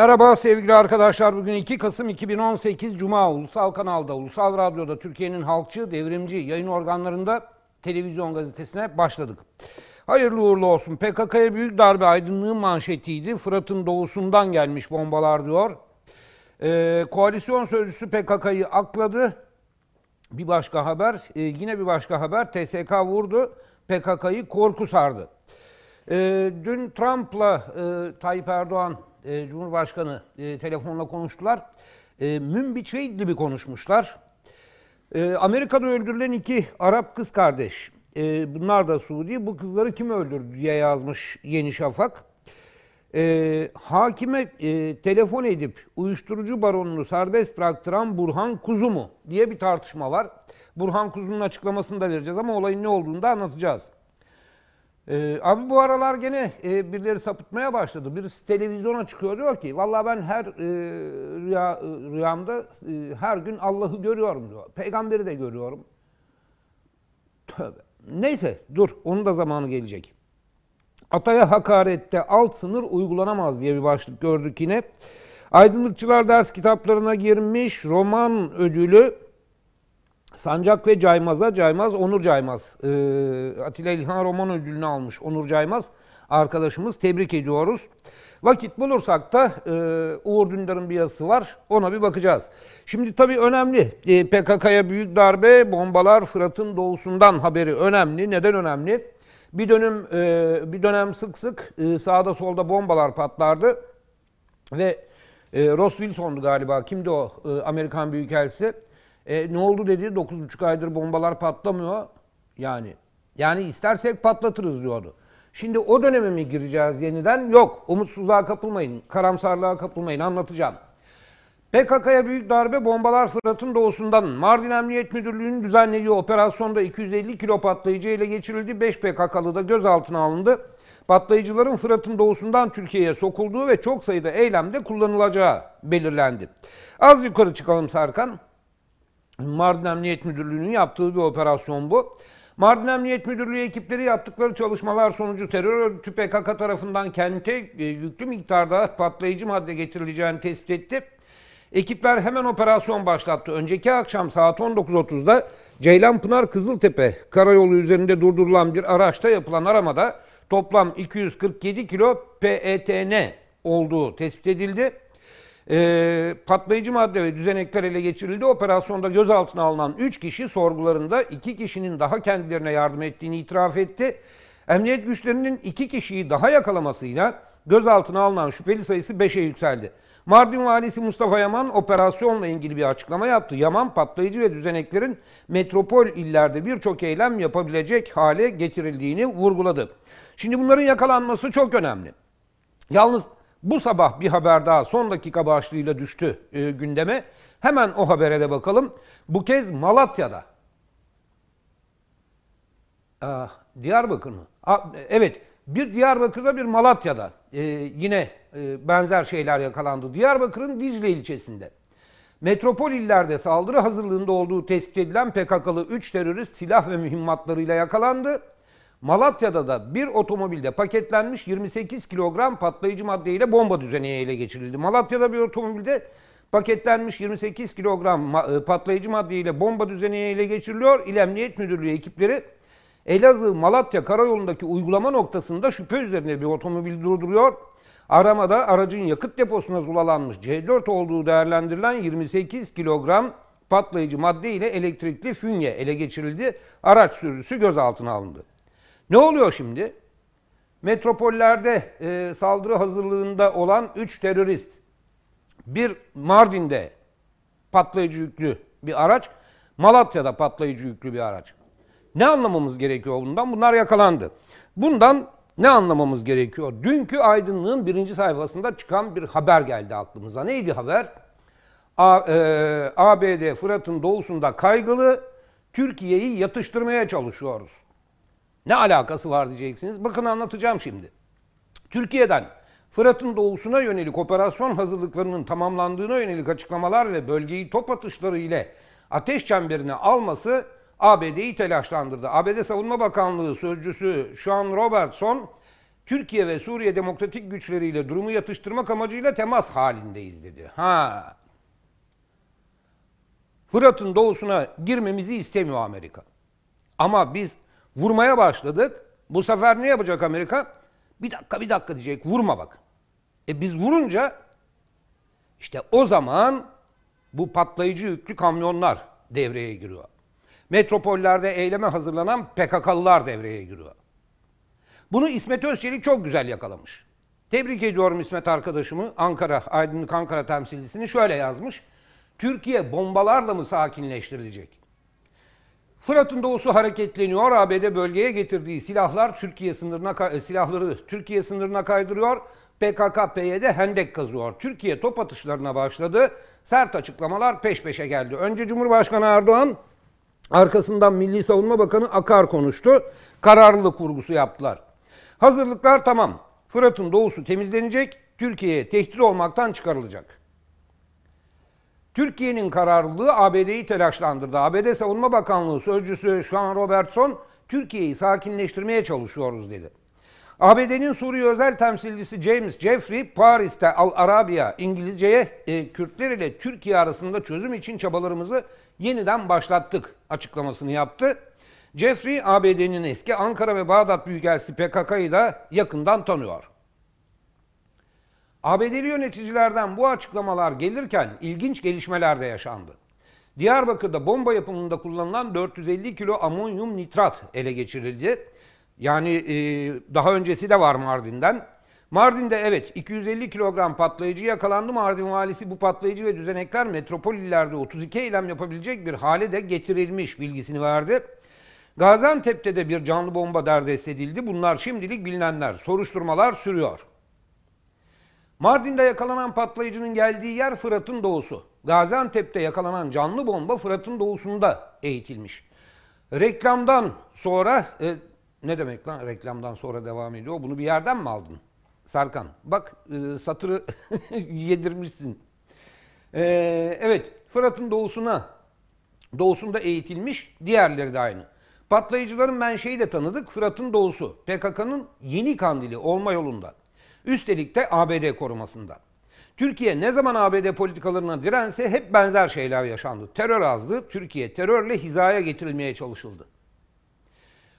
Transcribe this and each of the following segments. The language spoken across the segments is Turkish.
Merhaba sevgili arkadaşlar. Bugün 2 Kasım 2018 Cuma Ulusal Kanal'da, Ulusal Radyo'da Türkiye'nin halkçı, devrimci yayın organlarında televizyon gazetesine başladık. Hayırlı uğurlu olsun. PKK'ya büyük darbe aydınlığı manşetiydi. Fırat'ın doğusundan gelmiş bombalar diyor. Ee, koalisyon sözcüsü PKK'yı akladı. Bir başka haber, e, yine bir başka haber. TSK vurdu, PKK'yı korku sardı. E, dün Trump'la e, Tayyip Erdoğan e, Cumhurbaşkanı e, telefonla konuştular. E, Münbiç ve şey İdlib'i konuşmuşlar. E, Amerika'da öldürülen iki Arap kız kardeş. E, bunlar da Suudi. Bu kızları kim öldürdü diye yazmış Yeni Şafak. E, hakime e, telefon edip uyuşturucu baronunu serbest bıraktıran Burhan Kuzu mu diye bir tartışma var. Burhan Kuzu'nun açıklamasını da vereceğiz ama olayın ne olduğunu da anlatacağız. Ee, ama bu aralar gene e, birileri sapıtmaya başladı. Birisi televizyona çıkıyor diyor ki vallahi ben her e, rüya e, rüyamda e, her gün Allah'ı görüyorum diyor. Peygamberi de görüyorum. Tövbe. Neyse dur onun da zamanı gelecek. Ataya hakarette alt sınır uygulanamaz diye bir başlık gördük yine. Aydınlıkçılar ders kitaplarına girmiş roman ödülü Sancak ve Caymaz'a Caymaz Onur Caymaz e, Atilla İlhan Roman ödülünü almış Onur Caymaz arkadaşımız tebrik ediyoruz. Vakit bulursak da e, Uğur Dündar'ın bir yazısı var ona bir bakacağız. Şimdi tabii önemli e, PKK'ya büyük darbe bombalar Fırat'ın doğusundan haberi önemli. Neden önemli? Bir dönem e, bir dönem sık sık e, sağda solda bombalar patlardı ve e, Ross Wilson'du galiba kimdi o e, Amerikan Büyükelçisi e, ne oldu dedi 9,5 aydır bombalar patlamıyor. Yani yani istersek patlatırız diyordu. Şimdi o döneme mi gireceğiz yeniden? Yok. Umutsuzluğa kapılmayın. Karamsarlığa kapılmayın. Anlatacağım. PKK'ya büyük darbe bombalar Fırat'ın doğusundan. Mardin Emniyet Müdürlüğü'nün düzenlediği operasyonda 250 kilo patlayıcı ile geçirildi. 5 PKK'lı da gözaltına alındı. Patlayıcıların Fırat'ın doğusundan Türkiye'ye sokulduğu ve çok sayıda eylemde kullanılacağı belirlendi. Az yukarı çıkalım Sarkan. Mardin Emniyet Müdürlüğü'nün yaptığı bir operasyon bu. Mardin Emniyet Müdürlüğü ekipleri yaptıkları çalışmalar sonucu terör örgütü PKK tarafından kente e, yüklü miktarda patlayıcı madde getirileceğini tespit etti. Ekipler hemen operasyon başlattı. Önceki akşam saat 19.30'da Ceylanpınar Kızıltepe karayolu üzerinde durdurulan bir araçta yapılan aramada toplam 247 kilo PETN olduğu tespit edildi. E, patlayıcı madde ve düzenekler ele geçirildi. Operasyonda gözaltına alınan 3 kişi sorgularında 2 kişinin daha kendilerine yardım ettiğini itiraf etti. Emniyet güçlerinin 2 kişiyi daha yakalamasıyla gözaltına alınan şüpheli sayısı 5'e yükseldi. Mardin Valisi Mustafa Yaman operasyonla ilgili bir açıklama yaptı. Yaman patlayıcı ve düzeneklerin metropol illerde birçok eylem yapabilecek hale getirildiğini vurguladı. Şimdi bunların yakalanması çok önemli. Yalnız bu sabah bir haber daha son dakika başlığıyla düştü e, gündeme. Hemen o habere de bakalım. Bu kez Malatya'da. Aa, ah, Diyarbakır mı? Aa, evet bir Diyarbakır'da bir Malatya'da e, yine e, benzer şeyler yakalandı. Diyarbakır'ın Dicle ilçesinde. Metropol illerde saldırı hazırlığında olduğu tespit edilen PKK'lı 3 terörist silah ve mühimmatlarıyla yakalandı. Malatya'da da bir otomobilde paketlenmiş 28 kilogram patlayıcı maddeyle bomba düzeni ele geçirildi. Malatya'da bir otomobilde paketlenmiş 28 kilogram e, patlayıcı maddeyle bomba düzeni ele geçiriliyor. İl Emniyet Müdürlüğü ekipleri Elazığ-Malatya karayolundaki uygulama noktasında şüphe üzerine bir otomobil durduruyor. Aramada aracın yakıt deposuna zulalanmış C4 olduğu değerlendirilen 28 kilogram patlayıcı madde ile elektrikli fünye ele geçirildi. Araç sürücüsü gözaltına alındı. Ne oluyor şimdi? Metropollerde e, saldırı hazırlığında olan 3 terörist, bir Mardin'de patlayıcı yüklü bir araç, Malatya'da patlayıcı yüklü bir araç. Ne anlamamız gerekiyor bundan? Bunlar yakalandı. Bundan ne anlamamız gerekiyor? Dünkü Aydınlığın birinci sayfasında çıkan bir haber geldi aklımıza. Neydi haber? A, e, ABD Fırat'ın doğusunda kaygılı, Türkiye'yi yatıştırmaya çalışıyoruz. Ne alakası var diyeceksiniz. Bakın anlatacağım şimdi. Türkiye'den Fırat'ın doğusuna yönelik operasyon hazırlıklarının tamamlandığına yönelik açıklamalar ve bölgeyi top atışları ile ateş çemberine alması ABD'yi telaşlandırdı. ABD Savunma Bakanlığı Sözcüsü Sean Robertson, Türkiye ve Suriye demokratik güçleriyle durumu yatıştırmak amacıyla temas halindeyiz dedi. Ha. Fırat'ın doğusuna girmemizi istemiyor Amerika. Ama biz Vurmaya başladık. Bu sefer ne yapacak Amerika? Bir dakika bir dakika diyecek vurma bak. E biz vurunca işte o zaman bu patlayıcı yüklü kamyonlar devreye giriyor. Metropollerde eyleme hazırlanan PKK'lılar devreye giriyor. Bunu İsmet Özçelik çok güzel yakalamış. Tebrik ediyorum İsmet arkadaşımı. Ankara, Aydınlık Ankara temsilcisini şöyle yazmış. Türkiye bombalarla mı sakinleştirilecek? Fırat'ın doğusu hareketleniyor. ABD bölgeye getirdiği silahlar Türkiye sınırına e, silahları Türkiye sınırına kaydırıyor. PKK PYD hendek kazıyor. Türkiye top atışlarına başladı. Sert açıklamalar peş peşe geldi. Önce Cumhurbaşkanı Erdoğan arkasından Milli Savunma Bakanı Akar konuştu. Kararlılık kurgusu yaptılar. Hazırlıklar tamam. Fırat'ın doğusu temizlenecek. Türkiye'ye tehdit olmaktan çıkarılacak. Türkiye'nin kararlılığı ABD'yi telaşlandırdı. ABD Savunma Bakanlığı Sözcüsü Sean Robertson, Türkiye'yi sakinleştirmeye çalışıyoruz dedi. ABD'nin Suriye özel temsilcisi James Jeffrey, Paris'te Al Arabiya İngilizceye e, Kürtler ile Türkiye arasında çözüm için çabalarımızı yeniden başlattık açıklamasını yaptı. Jeffrey, ABD'nin eski Ankara ve Bağdat Büyükelçisi PKK'yı da yakından tanıyor. ABD'li yöneticilerden bu açıklamalar gelirken ilginç gelişmeler de yaşandı. Diyarbakır'da bomba yapımında kullanılan 450 kilo amonyum nitrat ele geçirildi. Yani e, daha öncesi de var Mardin'den. Mardin'de evet 250 kilogram patlayıcı yakalandı. Mardin valisi bu patlayıcı ve düzenekler metropol 32 eylem yapabilecek bir hale de getirilmiş bilgisini verdi. Gaziantep'te de bir canlı bomba derdest edildi. Bunlar şimdilik bilinenler. Soruşturmalar sürüyor. Mardin'de yakalanan patlayıcının geldiği yer Fırat'ın doğusu. Gaziantep'te yakalanan canlı bomba Fırat'ın doğusunda eğitilmiş. Reklamdan sonra e, ne demek lan reklamdan sonra devam ediyor? Bunu bir yerden mi aldın? Serkan? bak e, satırı yedirmişsin. E, evet Fırat'ın doğusuna doğusunda eğitilmiş diğerleri de aynı. Patlayıcıların menşei de tanıdık Fırat'ın doğusu PKK'nın yeni kandili olma yolunda. Üstelik de ABD korumasında. Türkiye ne zaman ABD politikalarına dirense hep benzer şeyler yaşandı. Terör azdı, Türkiye terörle hizaya getirilmeye çalışıldı.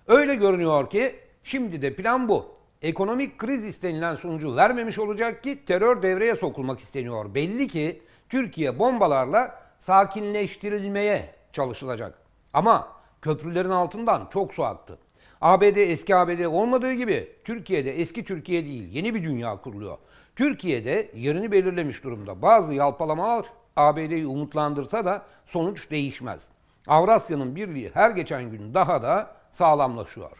Öyle görünüyor ki şimdi de plan bu. Ekonomik kriz istenilen sonucu vermemiş olacak ki terör devreye sokulmak isteniyor. Belli ki Türkiye bombalarla sakinleştirilmeye çalışılacak. Ama köprülerin altından çok su aktı. ABD eski ABD olmadığı gibi Türkiye'de eski Türkiye değil yeni bir dünya kuruluyor. Türkiye'de yerini belirlemiş durumda. Bazı yalpalamalar ABD'yi umutlandırsa da sonuç değişmez. Avrasya'nın birliği her geçen gün daha da sağlamlaşıyor.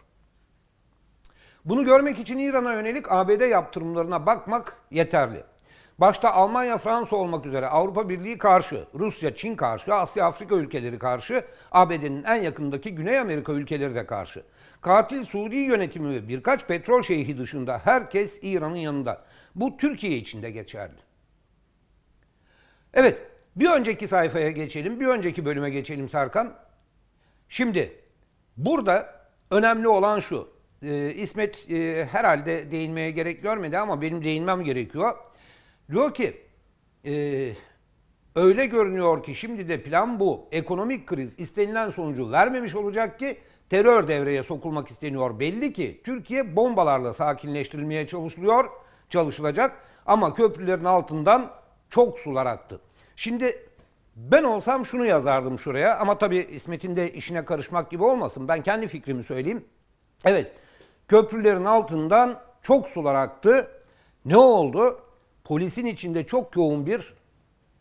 Bunu görmek için İran'a yönelik ABD yaptırımlarına bakmak yeterli. Başta Almanya, Fransa olmak üzere Avrupa Birliği karşı, Rusya, Çin karşı, Asya, Afrika ülkeleri karşı, ABD'nin en yakındaki Güney Amerika ülkeleri de karşı. Katil Suudi yönetimi ve birkaç petrol şeyhi dışında herkes İran'ın yanında. Bu Türkiye için de geçerli. Evet, bir önceki sayfaya geçelim, bir önceki bölüme geçelim Serkan. Şimdi burada önemli olan şu. E, İsmet e, herhalde değinmeye gerek görmedi ama benim değinmem gerekiyor. Diyor ki e, öyle görünüyor ki şimdi de plan bu. Ekonomik kriz istenilen sonucu vermemiş olacak ki terör devreye sokulmak isteniyor. Belli ki Türkiye bombalarla sakinleştirilmeye çalışılıyor, çalışılacak ama köprülerin altından çok sular aktı. Şimdi ben olsam şunu yazardım şuraya ama tabii İsmet'in de işine karışmak gibi olmasın. Ben kendi fikrimi söyleyeyim. Evet, köprülerin altından çok sular aktı. Ne oldu? polisin içinde çok yoğun bir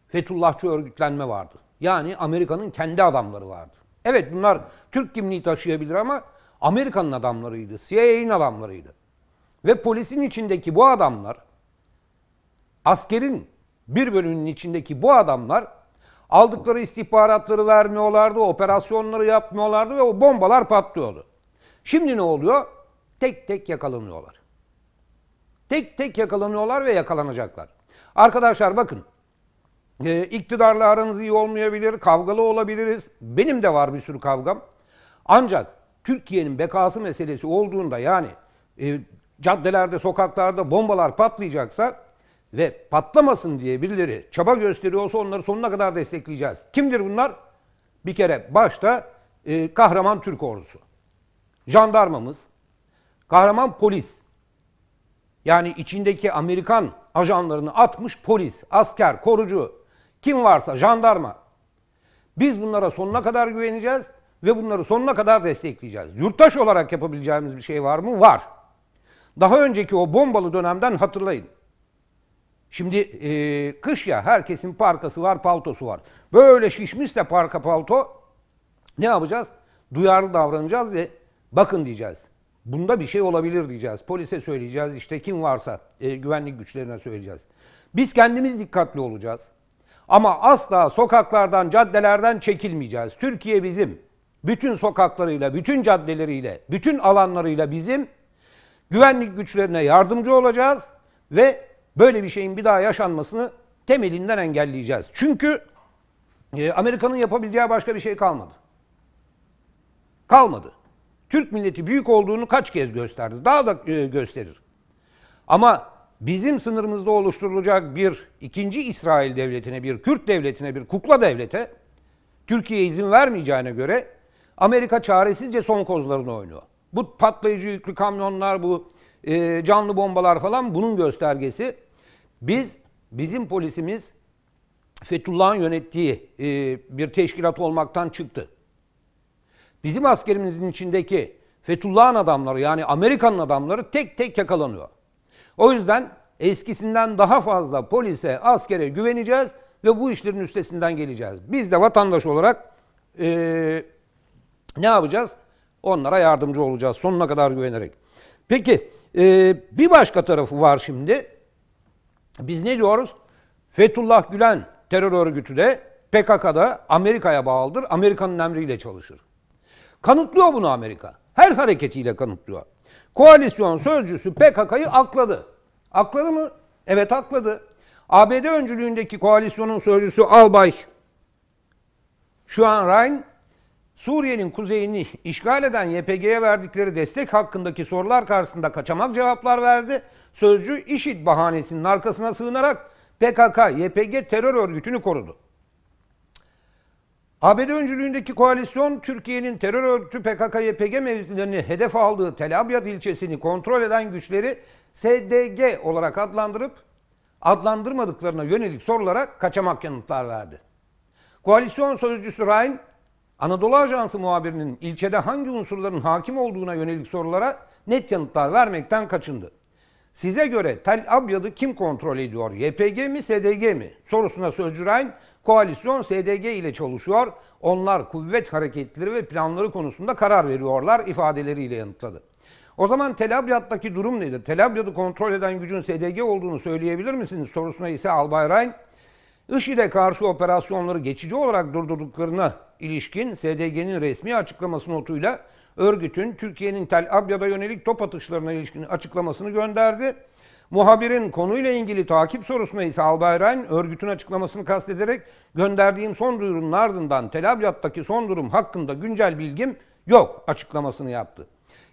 Fethullahçı örgütlenme vardı. Yani Amerika'nın kendi adamları vardı. Evet bunlar Türk kimliği taşıyabilir ama Amerika'nın adamlarıydı. CIA'nin adamlarıydı. Ve polisin içindeki bu adamlar, askerin bir bölümünün içindeki bu adamlar aldıkları istihbaratları vermiyorlardı, operasyonları yapmıyorlardı ve o bombalar patlıyordu. Şimdi ne oluyor? Tek tek yakalanıyorlar. Tek tek yakalanıyorlar ve yakalanacaklar. Arkadaşlar bakın. E, iktidarla aranız iyi olmayabilir, kavgalı olabiliriz. Benim de var bir sürü kavgam. Ancak Türkiye'nin bekası meselesi olduğunda yani e, caddelerde, sokaklarda bombalar patlayacaksa ve patlamasın diye birileri çaba gösteriyorsa onları sonuna kadar destekleyeceğiz. Kimdir bunlar? Bir kere başta e, kahraman Türk ordusu, jandarmamız, kahraman polis, yani içindeki Amerikan ajanlarını atmış polis, asker, korucu, kim varsa jandarma. Biz bunlara sonuna kadar güveneceğiz ve bunları sonuna kadar destekleyeceğiz. Yurttaş olarak yapabileceğimiz bir şey var mı? Var. Daha önceki o bombalı dönemden hatırlayın. Şimdi e, kış ya herkesin parkası var, paltosu var. Böyle şişmişse parka palto ne yapacağız? Duyarlı davranacağız ve bakın diyeceğiz. Bunda bir şey olabilir diyeceğiz. Polise söyleyeceğiz işte kim varsa e, güvenlik güçlerine söyleyeceğiz. Biz kendimiz dikkatli olacağız. Ama asla sokaklardan, caddelerden çekilmeyeceğiz. Türkiye bizim. Bütün sokaklarıyla, bütün caddeleriyle, bütün alanlarıyla bizim. Güvenlik güçlerine yardımcı olacağız ve böyle bir şeyin bir daha yaşanmasını temelinden engelleyeceğiz. Çünkü e, Amerika'nın yapabileceği başka bir şey kalmadı. Kalmadı. Türk milleti büyük olduğunu kaç kez gösterdi. Daha da e, gösterir. Ama bizim sınırımızda oluşturulacak bir ikinci İsrail devletine, bir Kürt devletine, bir kukla devlete Türkiye izin vermeyeceğine göre Amerika çaresizce son kozlarını oynuyor. Bu patlayıcı yüklü kamyonlar, bu e, canlı bombalar falan bunun göstergesi. Biz, bizim polisimiz Fethullah'ın yönettiği e, bir teşkilat olmaktan çıktı. Bizim askerimizin içindeki Fethullah'ın adamları yani Amerikan'ın adamları tek tek yakalanıyor. O yüzden eskisinden daha fazla polise, askere güveneceğiz ve bu işlerin üstesinden geleceğiz. Biz de vatandaş olarak e, ne yapacağız? Onlara yardımcı olacağız sonuna kadar güvenerek. Peki e, bir başka tarafı var şimdi. Biz ne diyoruz? Fethullah Gülen terör örgütü de PKK'da Amerika'ya bağlıdır. Amerika'nın emriyle çalışır. Kanıtlıyor bunu Amerika. Her hareketiyle kanıtlıyor. Koalisyon sözcüsü PKK'yı akladı. Akladı mı? Evet akladı. ABD öncülüğündeki koalisyonun sözcüsü Albay şu an Rhein Suriye'nin kuzeyini işgal eden YPG'ye verdikleri destek hakkındaki sorular karşısında kaçamak cevaplar verdi. Sözcü IŞİD bahanesinin arkasına sığınarak PKK, YPG terör örgütünü korudu. ABD öncülüğündeki koalisyon Türkiye'nin terör örgütü PKK-YPG mevzilerini hedef aldığı Tel Abyad ilçesini kontrol eden güçleri SDG olarak adlandırıp adlandırmadıklarına yönelik sorulara kaçamak yanıtlar verdi. Koalisyon sözcüsü Ryan Anadolu Ajansı muhabirinin ilçede hangi unsurların hakim olduğuna yönelik sorulara net yanıtlar vermekten kaçındı. Size göre Tel Abyad'ı kim kontrol ediyor? YPG mi, SDG mi? Sorusuna sözcü Ryan Koalisyon SDG ile çalışıyor. Onlar kuvvet hareketleri ve planları konusunda karar veriyorlar ifadeleriyle yanıtladı. O zaman Tel Abyad'daki durum nedir? Tel Abyad'ı kontrol eden gücün SDG olduğunu söyleyebilir misiniz? Sorusuna ise Albay Rhein, IŞİD'e karşı operasyonları geçici olarak durdurduklarına ilişkin SDG'nin resmi açıklaması notuyla örgütün Türkiye'nin Tel Abyad'a yönelik top atışlarına ilişkin açıklamasını gönderdi. Muhabirin konuyla ilgili takip sorusuna ise Albayrak'ın örgütün açıklamasını kastederek gönderdiğim son duyurunun ardından Tel Avyad'daki son durum hakkında güncel bilgim yok açıklamasını yaptı.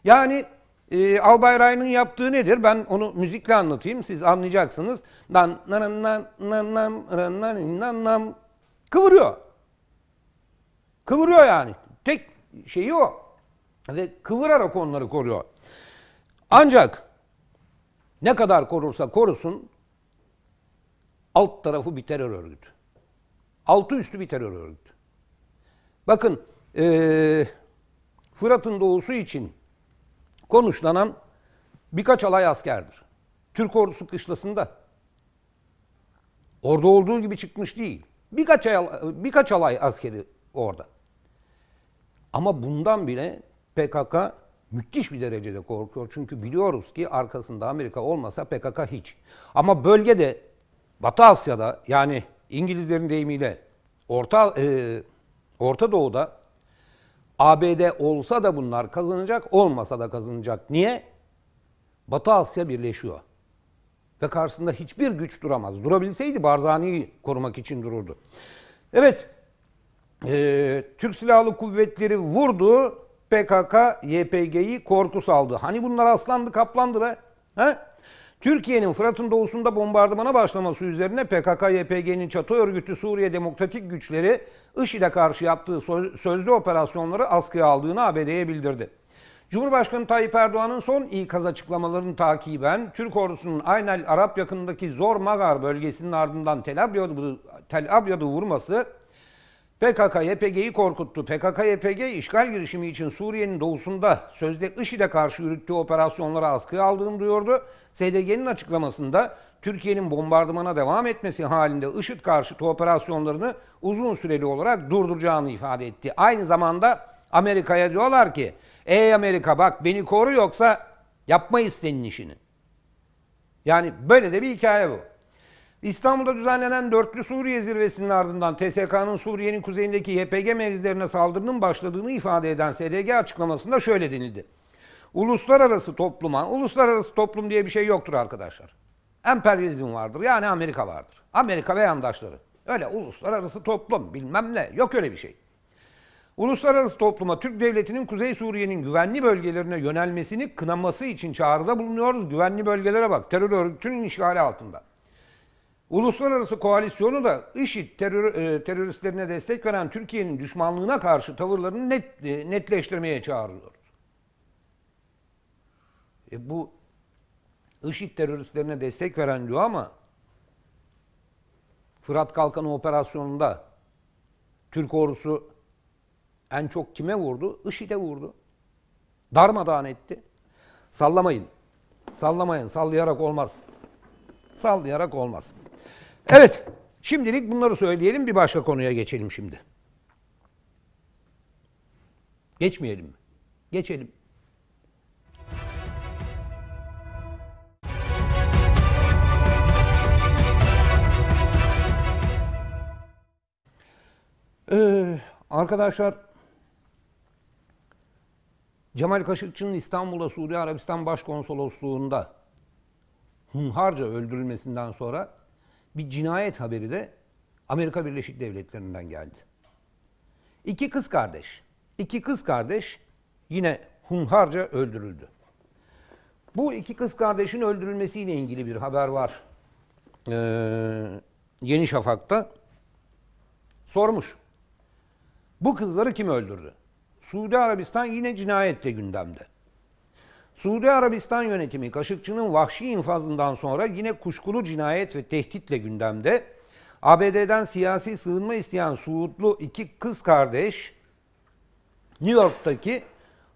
Yani e, Albayrak'ın yaptığı nedir? Ben onu müzikle anlatayım. Siz anlayacaksınız. Dan nan nan nan nan nan nan nan kıvırıyor. Kıvırıyor yani. Tek şeyi o. Ve kıvırarak onları koruyor. Ancak ne kadar korursa korusun alt tarafı bir terör örgütü. Altı üstü bir terör örgütü. Bakın ee, Fırat'ın doğusu için konuşlanan birkaç alay askerdir. Türk ordusu kışlasında. Orada olduğu gibi çıkmış değil. Birkaç, alay, birkaç alay askeri orada. Ama bundan bile PKK müthiş bir derecede korkuyor. Çünkü biliyoruz ki arkasında Amerika olmasa PKK hiç. Ama bölgede Batı Asya'da yani İngilizlerin deyimiyle Orta e, Orta Doğu'da ABD olsa da bunlar kazanacak, olmasa da kazanacak. Niye? Batı Asya birleşiyor. Ve karşısında hiçbir güç duramaz. Durabilseydi Barzani'yi korumak için dururdu. Evet, e, Türk Silahlı Kuvvetleri vurdu PKK, YPG'yi korku saldı. Hani bunlar aslandı, kaplandı be. He? Türkiye'nin Fırat'ın doğusunda bombardımana başlaması üzerine PKK-YPG'nin çatı örgütü Suriye Demokratik Güçleri IŞİD'e karşı yaptığı sözlü operasyonları askıya aldığını ABD'ye bildirdi. Cumhurbaşkanı Tayyip Erdoğan'ın son ikaz açıklamalarını takiben Türk ordusunun Aynel Arap yakınındaki Zor Magar bölgesinin ardından Tel Abyad'ı, vurması PKK-YPG'yi korkuttu. PKK-YPG işgal girişimi için Suriye'nin doğusunda sözde IŞİD'e karşı yürüttüğü operasyonlara askı aldığını duyurdu. SDG'nin açıklamasında Türkiye'nin bombardımana devam etmesi halinde IŞİD karşıtı operasyonlarını uzun süreli olarak durduracağını ifade etti. Aynı zamanda Amerika'ya diyorlar ki ey Amerika bak beni koru yoksa yapma istenin işini. Yani böyle de bir hikaye bu. İstanbul'da düzenlenen dörtlü Suriye zirvesinin ardından TSK'nın Suriye'nin kuzeyindeki YPG mevzilerine saldırının başladığını ifade eden SDG açıklamasında şöyle denildi. Uluslararası topluma, uluslararası toplum diye bir şey yoktur arkadaşlar. Emperyalizm vardır yani Amerika vardır. Amerika ve yandaşları. Öyle uluslararası toplum bilmem ne yok öyle bir şey. Uluslararası topluma Türk Devleti'nin Kuzey Suriye'nin güvenli bölgelerine yönelmesini kınaması için çağrıda bulunuyoruz. Güvenli bölgelere bak terör örgütünün işgali altında. Uluslararası koalisyonu da IŞİD terör, e, teröristlerine destek veren Türkiye'nin düşmanlığına karşı tavırlarını net, e, netleştirmeye çağırıyor. E bu IŞİD teröristlerine destek veren diyor ama Fırat Kalkanı operasyonunda Türk ordusu en çok kime vurdu? IŞİD'e vurdu. Darmadağın etti. Sallamayın. Sallamayın. Sallayarak olmaz. Sallayarak olmaz. Evet, şimdilik bunları söyleyelim. Bir başka konuya geçelim şimdi. Geçmeyelim mi? Geçelim. Ee, arkadaşlar Cemal Kaşıkçı'nın İstanbul'da Suudi Arabistan Başkonsolosluğu'nda hunharca öldürülmesinden sonra bir cinayet haberi de Amerika Birleşik Devletleri'nden geldi. İki kız kardeş. İki kız kardeş yine hunharca öldürüldü. Bu iki kız kardeşin öldürülmesiyle ilgili bir haber var. Ee, Yeni Şafak'ta sormuş. Bu kızları kim öldürdü? Suudi Arabistan yine cinayetle gündemde. Suudi Arabistan yönetimi Kaşıkçı'nın vahşi infazından sonra yine kuşkulu cinayet ve tehditle gündemde. ABD'den siyasi sığınma isteyen Suudlu iki kız kardeş New York'taki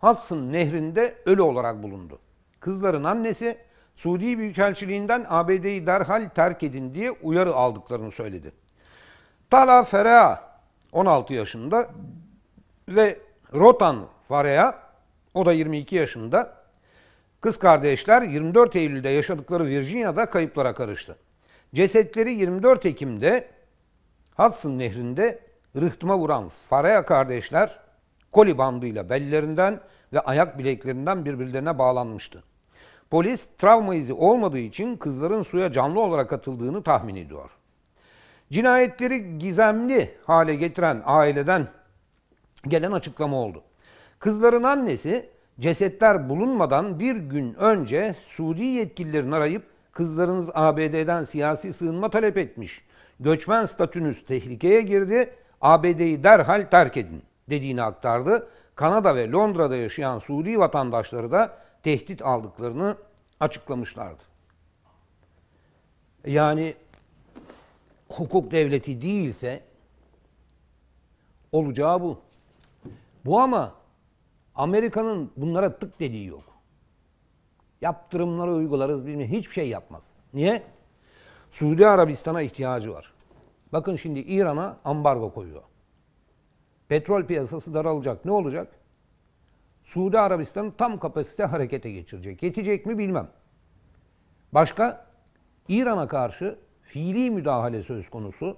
Hudson Nehri'nde ölü olarak bulundu. Kızların annesi Suudi Büyükelçiliğinden ABD'yi derhal terk edin diye uyarı aldıklarını söyledi. Tala Ferea 16 yaşında ve Rotan Farea o da 22 yaşında Kız kardeşler 24 Eylül'de yaşadıkları Virginia'da kayıplara karıştı. Cesetleri 24 Ekim'de Hudson Nehri'nde rıhtıma vuran Faraya kardeşler koli bandıyla bellerinden ve ayak bileklerinden birbirlerine bağlanmıştı. Polis travma izi olmadığı için kızların suya canlı olarak atıldığını tahmin ediyor. Cinayetleri gizemli hale getiren aileden gelen açıklama oldu. Kızların annesi cesetler bulunmadan bir gün önce Suudi yetkililerini arayıp kızlarınız ABD'den siyasi sığınma talep etmiş. Göçmen statünüz tehlikeye girdi. ABD'yi derhal terk edin dediğini aktardı. Kanada ve Londra'da yaşayan Suudi vatandaşları da tehdit aldıklarını açıklamışlardı. Yani hukuk devleti değilse olacağı bu. Bu ama Amerika'nın bunlara tık dediği yok. Yaptırımları uygularız bilmem hiçbir şey yapmaz. Niye? Suudi Arabistan'a ihtiyacı var. Bakın şimdi İran'a ambargo koyuyor. Petrol piyasası daralacak. Ne olacak? Suudi Arabistan'ı tam kapasite harekete geçirecek. Yetecek mi bilmem. Başka İran'a karşı fiili müdahale söz konusu.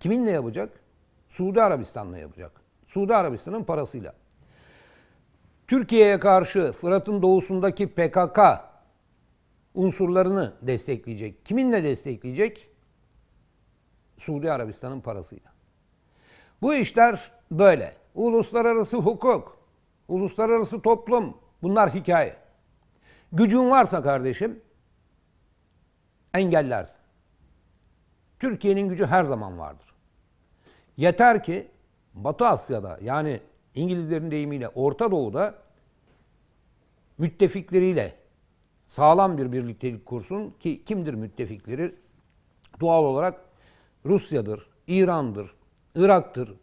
Kiminle yapacak? Suudi Arabistan'la yapacak. Suudi Arabistan'ın parasıyla. Türkiye'ye karşı Fırat'ın doğusundaki PKK unsurlarını destekleyecek. Kiminle destekleyecek? Suudi Arabistan'ın parasıyla. Bu işler böyle. Uluslararası hukuk, uluslararası toplum bunlar hikaye. Gücün varsa kardeşim engellersin. Türkiye'nin gücü her zaman vardır. Yeter ki Batı Asya'da yani İngilizlerin deyimiyle Orta Doğu'da müttefikleriyle sağlam bir birliktelik kursun ki kimdir müttefikleri? Doğal olarak Rusya'dır, İran'dır, Irak'tır,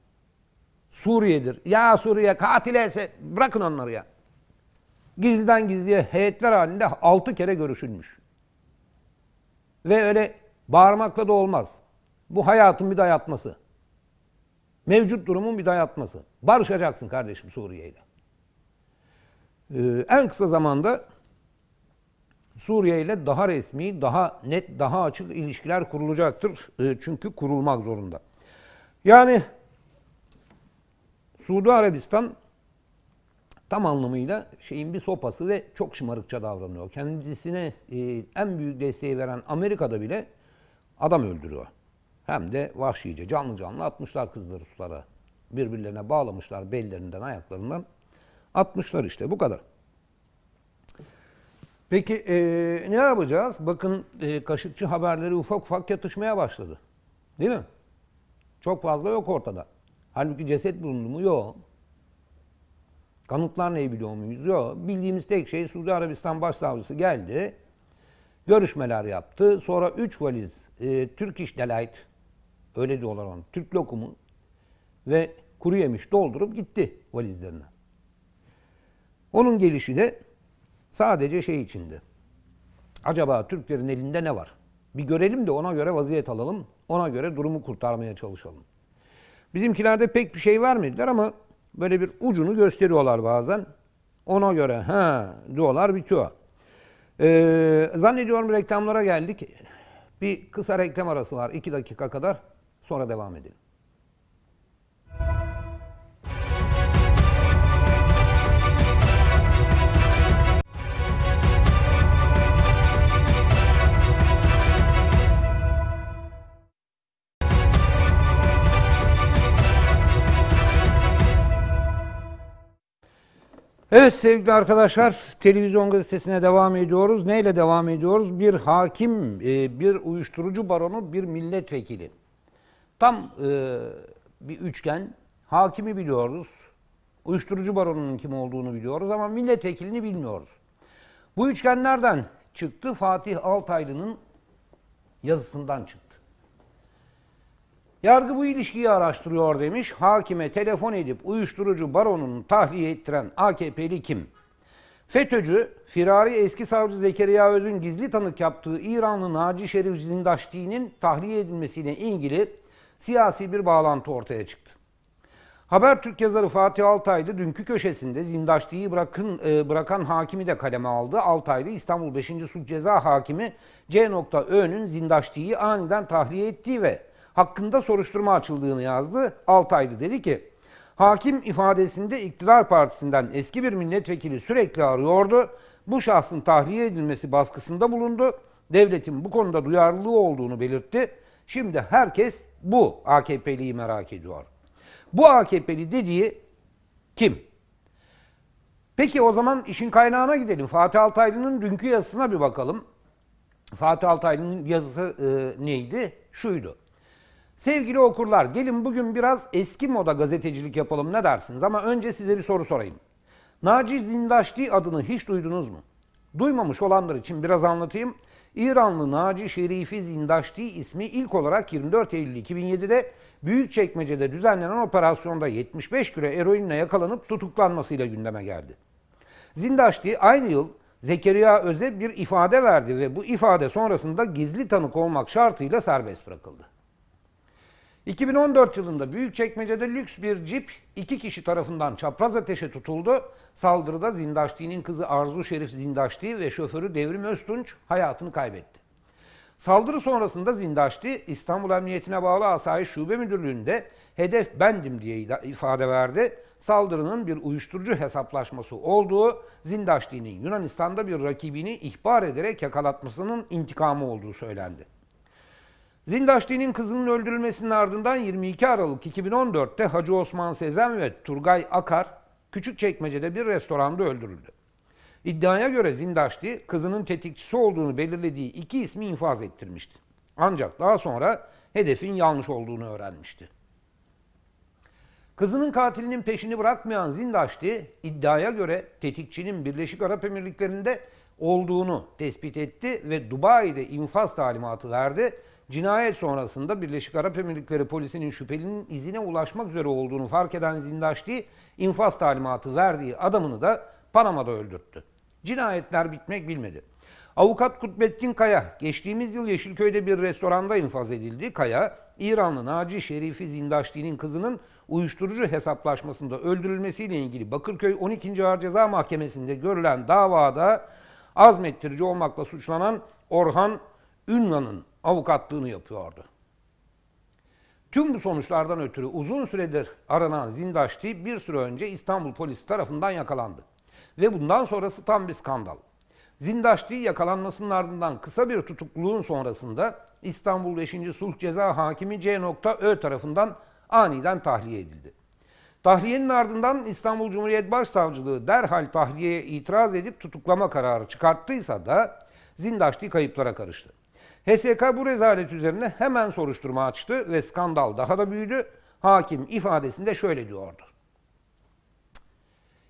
Suriye'dir. Ya Suriye katilese bırakın onları ya. Gizliden gizliye heyetler halinde altı kere görüşülmüş. Ve öyle bağırmakla da olmaz. Bu hayatın bir dayatması. Mevcut durumun bir dayatması. Barışacaksın kardeşim Suriye ile. Ee, en kısa zamanda Suriye ile daha resmi, daha net, daha açık ilişkiler kurulacaktır. Ee, çünkü kurulmak zorunda. Yani Suudi Arabistan tam anlamıyla şeyin bir sopası ve çok şımarıkça davranıyor. Kendisine e, en büyük desteği veren Amerika'da bile adam öldürüyor. Hem de vahşice canlı canlı atmışlar kızları sulara. Birbirlerine bağlamışlar bellerinden ayaklarından. Atmışlar işte bu kadar. Peki e, ne yapacağız? Bakın e, Kaşıkçı haberleri ufak ufak yatışmaya başladı. Değil mi? Çok fazla yok ortada. Halbuki ceset bulundu mu? Yok. Kanıtlar neyi biliyor muyuz? Yok. Bildiğimiz tek şey Suudi Arabistan Başsavcısı geldi. Görüşmeler yaptı. Sonra 3 valiz e, Turkish Delight Öyle diyorlar onu. Türk lokumu ve kuru yemiş doldurup gitti valizlerine. Onun gelişi de sadece şey içinde. Acaba Türklerin elinde ne var? Bir görelim de ona göre vaziyet alalım. Ona göre durumu kurtarmaya çalışalım. Bizimkilerde pek bir şey vermediler ama böyle bir ucunu gösteriyorlar bazen. Ona göre ha diyorlar bitiyor. Ee, zannediyorum reklamlara geldik. Bir kısa reklam arası var. iki dakika kadar. Sonra devam edelim. Evet sevgili arkadaşlar televizyon gazetesine devam ediyoruz. Neyle devam ediyoruz? Bir hakim, e, bir uyuşturucu baronu, bir milletvekili. Tam e, bir üçgen. Hakimi biliyoruz. Uyuşturucu baronunun kim olduğunu biliyoruz ama milletvekilini bilmiyoruz. Bu üçgen nereden çıktı? Fatih Altaylı'nın yazısından çıktı. Yargı bu ilişkiyi araştırıyor demiş. Hakime telefon edip uyuşturucu baronunu tahliye ettiren AKP'li kim? FETÖ'cü, firari eski savcı Zekeriya Öz'ün gizli tanık yaptığı İranlı Naci Şerif Zindaşti'nin tahliye edilmesiyle ilgili siyasi bir bağlantı ortaya çıktı. Haber Türk yazarı Fatih Altaylı dünkü köşesinde Zindaşti'yi bırakın, e, bırakan hakimi de kaleme aldı. Altaylı İstanbul 5. Suç Ceza Hakimi C.Ö'nün Zindaşti'yi aniden tahliye ettiği ve hakkında soruşturma açıldığını yazdı. Altaylı dedi ki, hakim ifadesinde iktidar partisinden eski bir milletvekili sürekli arıyordu. Bu şahsın tahliye edilmesi baskısında bulundu. Devletin bu konuda duyarlılığı olduğunu belirtti. Şimdi herkes bu AKP'liyi merak ediyor. Bu AKP'li dediği kim? Peki o zaman işin kaynağına gidelim. Fatih Altaylı'nın dünkü yazısına bir bakalım. Fatih Altaylı'nın yazısı e, neydi? Şuydu. Sevgili okurlar, gelin bugün biraz eski moda gazetecilik yapalım ne dersiniz? Ama önce size bir soru sorayım. Naci Zindaşti adını hiç duydunuz mu? Duymamış olanlar için biraz anlatayım. İranlı Naci Şerifi Zindaşti ismi ilk olarak 24 Eylül 2007'de Büyükçekmece'de düzenlenen operasyonda 75 kilo eroinle yakalanıp tutuklanmasıyla gündeme geldi. Zindaşti aynı yıl Zekeriya Öze bir ifade verdi ve bu ifade sonrasında gizli tanık olmak şartıyla serbest bırakıldı. 2014 yılında Büyükçekmece'de lüks bir cip iki kişi tarafından çapraz ateşe tutuldu. Saldırıda Zindaşti'nin kızı Arzu Şerif Zindaşti ve şoförü Devrim Öztunç hayatını kaybetti. Saldırı sonrasında Zindaşti İstanbul Emniyetine bağlı Asayiş Şube Müdürlüğü'nde hedef bendim diye ifade verdi. Saldırının bir uyuşturucu hesaplaşması olduğu, Zindaşti'nin Yunanistan'da bir rakibini ihbar ederek yakalatmasının intikamı olduğu söylendi. Zindaşti'nin kızının öldürülmesinin ardından 22 Aralık 2014'te Hacı Osman Sezen ve Turgay Akar Küçükçekmece'de bir restoranda öldürüldü. İddiaya göre Zindaşti kızının tetikçisi olduğunu belirlediği iki ismi infaz ettirmişti. Ancak daha sonra hedefin yanlış olduğunu öğrenmişti. Kızının katilinin peşini bırakmayan Zindaşti iddiaya göre tetikçinin Birleşik Arap Emirlikleri'nde olduğunu tespit etti ve Dubai'de infaz talimatı verdi Cinayet sonrasında Birleşik Arap Emirlikleri polisinin şüphelinin izine ulaşmak üzere olduğunu fark eden zindaşti infaz talimatı verdiği adamını da Panama'da öldürttü. Cinayetler bitmek bilmedi. Avukat Kutbettin Kaya geçtiğimiz yıl Yeşilköy'de bir restoranda infaz edildi. Kaya, İranlı Naci Şerifi Zindaşti'nin kızının uyuşturucu hesaplaşmasında öldürülmesiyle ilgili Bakırköy 12. Ağır Ceza Mahkemesi'nde görülen davada azmettirici olmakla suçlanan Orhan Ünvan'ın avukatlığını yapıyordu. Tüm bu sonuçlardan ötürü uzun süredir aranan Zindaşti bir süre önce İstanbul polisi tarafından yakalandı. Ve bundan sonrası tam bir skandal. Zindaşti yakalanmasının ardından kısa bir tutukluluğun sonrasında İstanbul 5. Sulh Ceza Hakimi C.Ö tarafından aniden tahliye edildi. Tahliyenin ardından İstanbul Cumhuriyet Başsavcılığı derhal tahliyeye itiraz edip tutuklama kararı çıkarttıysa da Zindaşti kayıplara karıştı. HSK bu rezalet üzerine hemen soruşturma açtı ve skandal daha da büyüdü. Hakim ifadesinde şöyle diyordu.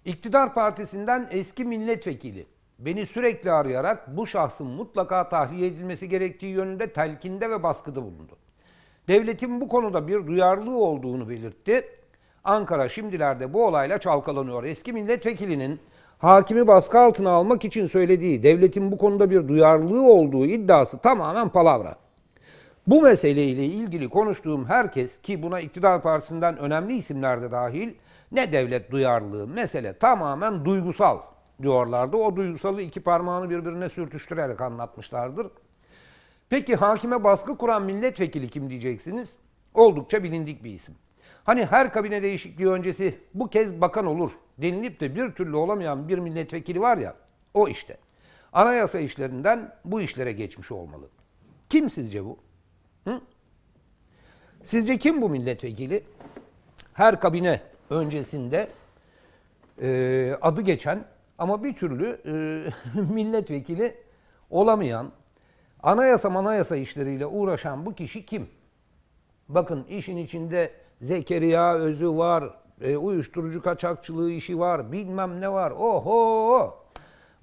İktidar partisinden eski milletvekili beni sürekli arayarak bu şahsın mutlaka tahliye edilmesi gerektiği yönünde telkinde ve baskıda bulundu. Devletin bu konuda bir duyarlı olduğunu belirtti. Ankara şimdilerde bu olayla çalkalanıyor. Eski milletvekilinin hakimi baskı altına almak için söylediği, devletin bu konuda bir duyarlılığı olduğu iddiası tamamen palavra. Bu meseleyle ilgili konuştuğum herkes ki buna iktidar partisinden önemli isimler de dahil ne devlet duyarlılığı mesele tamamen duygusal diyorlardı. O duygusalı iki parmağını birbirine sürtüştürerek anlatmışlardır. Peki hakime baskı kuran milletvekili kim diyeceksiniz? Oldukça bilindik bir isim. Hani her kabine değişikliği öncesi bu kez bakan olur denilip de bir türlü olamayan bir milletvekili var ya o işte. Anayasa işlerinden bu işlere geçmiş olmalı. Kim sizce bu? Hı? Sizce kim bu milletvekili? Her kabine öncesinde e, adı geçen ama bir türlü e, milletvekili olamayan, anayasa manayasa işleriyle uğraşan bu kişi kim? Bakın işin içinde Zekeriya özü var, e, uyuşturucu kaçakçılığı işi var, bilmem ne var. Oho!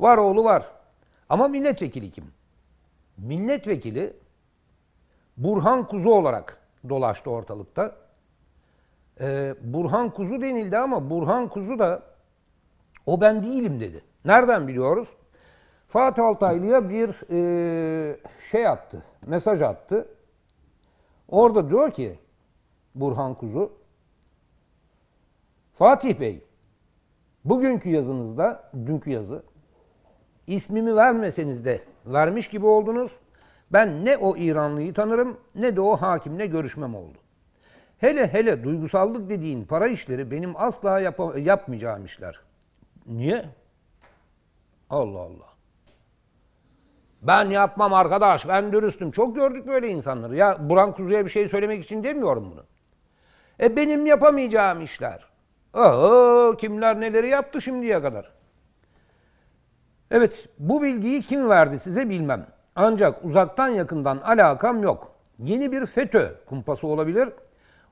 Var oğlu var. Ama milletvekili kim? Milletvekili Burhan Kuzu olarak dolaştı ortalıkta. Ee, Burhan Kuzu denildi ama Burhan Kuzu da o ben değilim dedi. Nereden biliyoruz? Fatih Altaylı'ya bir e, şey attı, mesaj attı. Orada diyor ki Burhan Kuzu. Fatih Bey, bugünkü yazınızda, dünkü yazı, ismimi vermeseniz de vermiş gibi oldunuz. Ben ne o İranlıyı tanırım ne de o hakimle görüşmem oldu. Hele hele duygusallık dediğin para işleri benim asla yap yapmayacağım işler. Niye? Allah Allah. Ben yapmam arkadaş, ben dürüstüm. Çok gördük böyle insanları. Ya Burhan Kuzu'ya bir şey söylemek için demiyorum bunu. E benim yapamayacağım işler. Oho kimler neleri yaptı şimdiye kadar. Evet bu bilgiyi kim verdi size bilmem. Ancak uzaktan yakından alakam yok. Yeni bir FETÖ kumpası olabilir.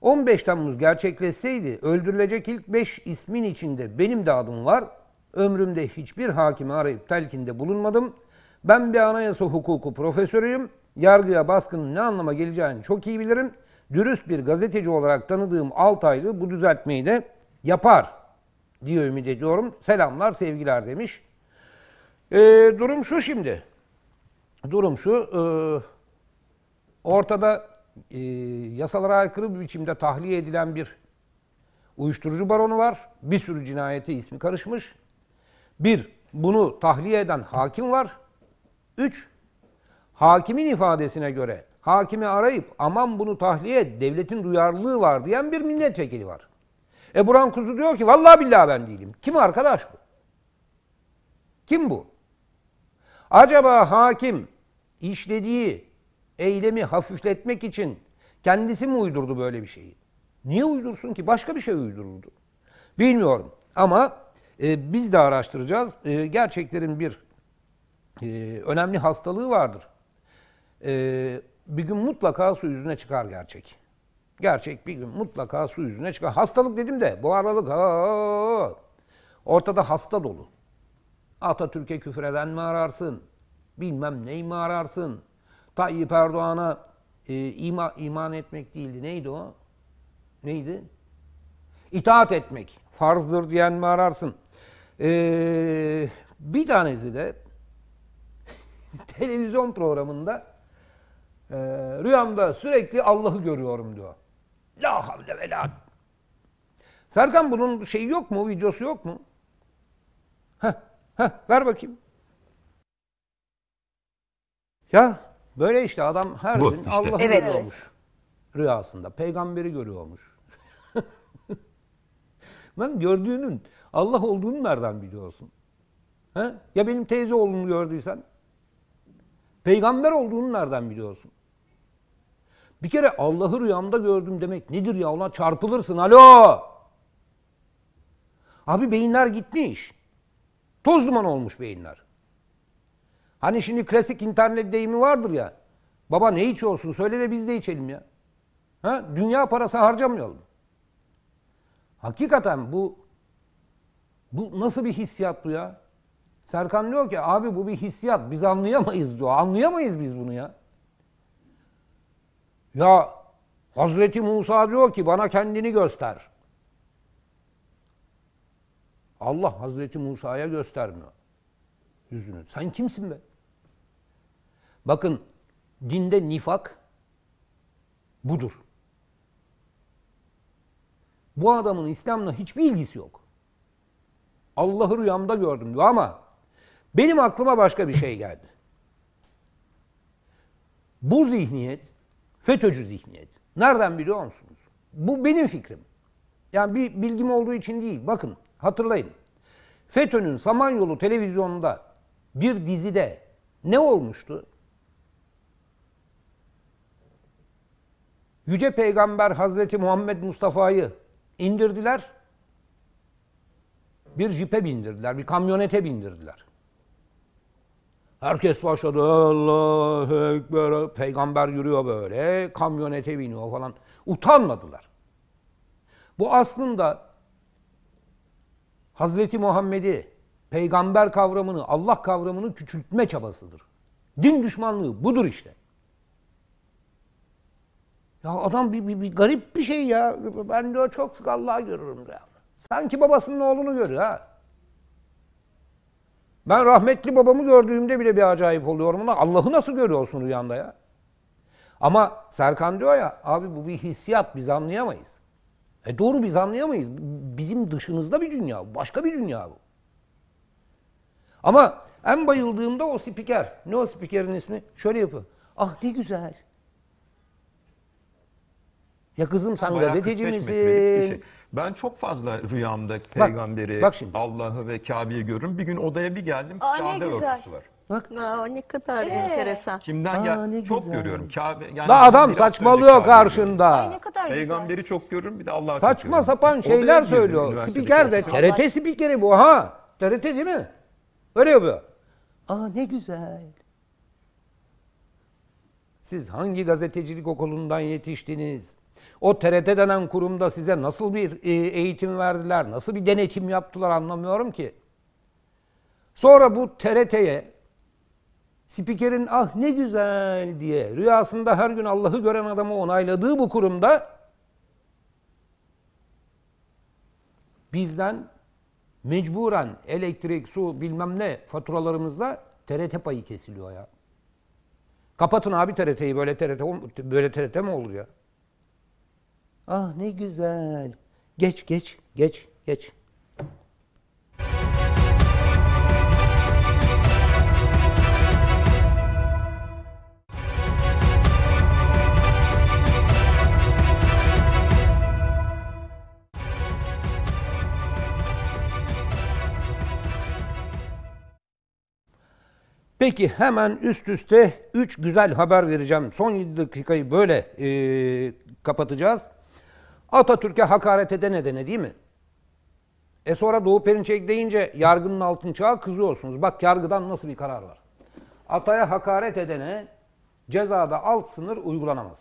15 Temmuz gerçekleşseydi öldürülecek ilk 5 ismin içinde benim de adım var. Ömrümde hiçbir hakimi arayıp telkinde bulunmadım. Ben bir anayasa hukuku profesörüyüm. Yargıya baskının ne anlama geleceğini çok iyi bilirim dürüst bir gazeteci olarak tanıdığım Altaylı bu düzeltmeyi de yapar diye ümit ediyorum. Selamlar, sevgiler demiş. E, durum şu şimdi. Durum şu. E, ortada e, yasalara aykırı bir biçimde tahliye edilen bir uyuşturucu baronu var. Bir sürü cinayete ismi karışmış. Bir, bunu tahliye eden hakim var. Üç, hakimin ifadesine göre hakimi arayıp aman bunu tahliye et, devletin duyarlılığı var diyen bir milletvekili var. E Burhan Kuzu diyor ki vallahi billahi ben değilim. Kim arkadaş bu? Kim bu? Acaba hakim işlediği eylemi hafifletmek için kendisi mi uydurdu böyle bir şeyi? Niye uydursun ki? Başka bir şey uydururdu. Bilmiyorum ama e, biz de araştıracağız. E, gerçeklerin bir e, önemli hastalığı vardır. E, bir gün mutlaka su yüzüne çıkar gerçek. Gerçek bir gün mutlaka su yüzüne çıkar. Hastalık dedim de bu aralık ha, ortada hasta dolu. Atatürk'e küfür eden mi ararsın? Bilmem neyi mi ararsın? Tayyip Erdoğan'a e, ima, iman etmek değildi. Neydi o? Neydi? İtaat etmek. Farzdır diyen mi ararsın? Ee, bir tanesi de televizyon programında e, rüyamda sürekli Allah'ı görüyorum diyor. La havle ve la. Serkan bunun şeyi yok mu? Videosu yok mu? Heh, heh, ver bakayım. Ya böyle işte adam her Bu gün işte. Allah'ı Evet. görüyormuş. Rüyasında. Peygamberi görüyormuş. Lan gördüğünün Allah olduğunu nereden biliyorsun? Ha Ya benim teyze oğlumu gördüysen? Peygamber olduğunu nereden biliyorsun? Bir kere Allah'ı rüyamda gördüm demek nedir ya? Ulan çarpılırsın. Alo! Abi beyinler gitmiş. Toz duman olmuş beyinler. Hani şimdi klasik internet deyimi vardır ya. Baba ne içiyorsun? Söyle de biz de içelim ya. Ha? Dünya parası harcamayalım. Hakikaten bu bu nasıl bir hissiyat bu ya? Serkan diyor ki abi bu bir hissiyat. Biz anlayamayız diyor. Anlayamayız biz bunu ya. Ya Hazreti Musa diyor ki bana kendini göster. Allah Hazreti Musa'ya göstermiyor yüzünü. Sen kimsin be? Bakın dinde nifak budur. Bu adamın İslam'la hiçbir ilgisi yok. Allah'ı rüyamda gördüm diyor ama benim aklıma başka bir şey geldi. Bu zihniyet FETÖ'cü zihniyet. Nereden biliyor musunuz? Bu benim fikrim. Yani bir bilgim olduğu için değil. Bakın hatırlayın. FETÖ'nün Samanyolu televizyonunda bir dizide ne olmuştu? Yüce Peygamber Hazreti Muhammed Mustafa'yı indirdiler. Bir jipe bindirdiler, bir kamyonete bindirdiler. Herkes başladı Allahu Ekber. Peygamber yürüyor böyle. Kamyonete biniyor falan. Utanmadılar. Bu aslında Hazreti Muhammed'i, peygamber kavramını, Allah kavramını küçültme çabasıdır. Din düşmanlığı budur işte. Ya adam bir, bir, bir garip bir şey ya. Ben diyor çok sık Allah'ı görürüm ya Sanki babasının oğlunu görüyor ha. Ben rahmetli babamı gördüğümde bile bir acayip oluyorum ona. Allah'ı nasıl görüyorsun rüyanda ya? Ama Serkan diyor ya abi bu bir hissiyat biz anlayamayız. E doğru biz anlayamayız. Bizim dışımızda bir dünya. Başka bir dünya bu. Ama en bayıldığımda o spiker. Ne o spikerin ismi? Şöyle yapıyor. Ah ne güzel. Ya kızım sen Bayağı gazeteci misin? Şey. Ben çok fazla rüyamda peygamberi, bak şimdi. Allah'ı ve Kabe'yi görürüm. Bir gün odaya bir geldim, Aa, ne Kabe güzel. örtüsü var. Bak. Aa, ne kadar enteresan. Kimden Aa, gel? Çok görüyorum. Kabe yani Da adam saçmalıyor karşında. karşında. Ne kadar görüyorum. güzel. Peygamberi çok görürüm, bir de Allah'ı Saçma görüyorum. sapan Odaya şeyler söylüyor. üniversitedeki Spiker de. ortamda. TRT spikeri bu ha. TRT değil mi? Öyle yapıyor. Aa ne güzel. Siz hangi gazetecilik okulundan yetiştiniz? O TRT denen kurumda size nasıl bir e, eğitim verdiler, nasıl bir denetim yaptılar anlamıyorum ki. Sonra bu TRT'ye spikerin ah ne güzel diye rüyasında her gün Allah'ı gören adamı onayladığı bu kurumda bizden mecburen elektrik, su bilmem ne faturalarımızda TRT payı kesiliyor ya. Kapatın abi TRT'yi böyle TRT böyle TRT mi olur ya? Ah ne güzel. Geç geç geç geç. Peki hemen üst üste 3 güzel haber vereceğim. Son 7 dakikayı böyle e, kapatacağız. Atatürk'e hakaret eden dene, değil mi? E sonra Doğu Perinçek deyince yargının altın çağı kızıyorsunuz. Bak yargıdan nasıl bir karar var. Ataya hakaret edene cezada alt sınır uygulanamaz.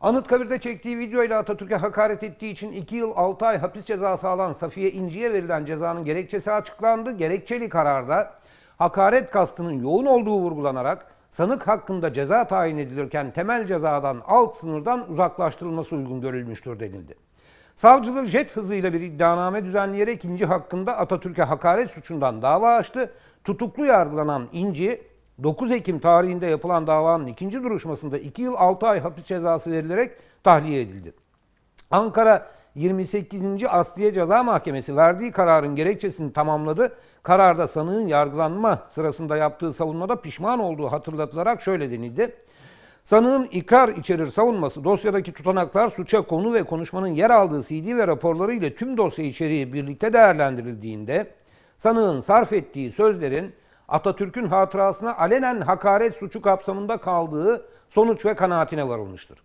Anıtkabir'de çektiği videoyla Atatürk'e hakaret ettiği için 2 yıl 6 ay hapis cezası alan Safiye İnci'ye verilen cezanın gerekçesi açıklandı. Gerekçeli kararda hakaret kastının yoğun olduğu vurgulanarak sanık hakkında ceza tayin edilirken temel cezadan alt sınırdan uzaklaştırılması uygun görülmüştür denildi. Savcılık jet hızıyla bir iddianame düzenleyerek İnci hakkında Atatürk'e hakaret suçundan dava açtı. Tutuklu yargılanan İnci 9 Ekim tarihinde yapılan davanın ikinci duruşmasında 2 yıl 6 ay hapis cezası verilerek tahliye edildi. Ankara 28. Asliye Ceza Mahkemesi verdiği kararın gerekçesini tamamladı. Kararda sanığın yargılanma sırasında yaptığı savunmada pişman olduğu hatırlatılarak şöyle denildi. Sanığın ikrar içerir savunması dosyadaki tutanaklar suça konu ve konuşmanın yer aldığı CD ve raporları ile tüm dosya içeriği birlikte değerlendirildiğinde sanığın sarf ettiği sözlerin Atatürk'ün hatırasına alenen hakaret suçu kapsamında kaldığı sonuç ve kanaatine varılmıştır.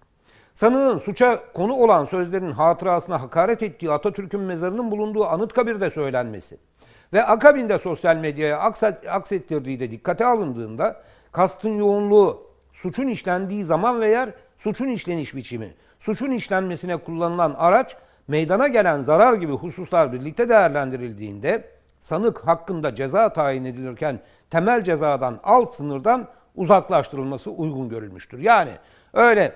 Sanığın suça konu olan sözlerin hatırasına hakaret ettiği Atatürk'ün mezarının bulunduğu Anıtkabir'de söylenmesi ve akabinde sosyal medyaya aksettirdiği de dikkate alındığında kastın yoğunluğu, suçun işlendiği zaman ve yer, suçun işleniş biçimi, suçun işlenmesine kullanılan araç, meydana gelen zarar gibi hususlar birlikte değerlendirildiğinde sanık hakkında ceza tayin edilirken temel cezadan alt sınırdan uzaklaştırılması uygun görülmüştür. Yani öyle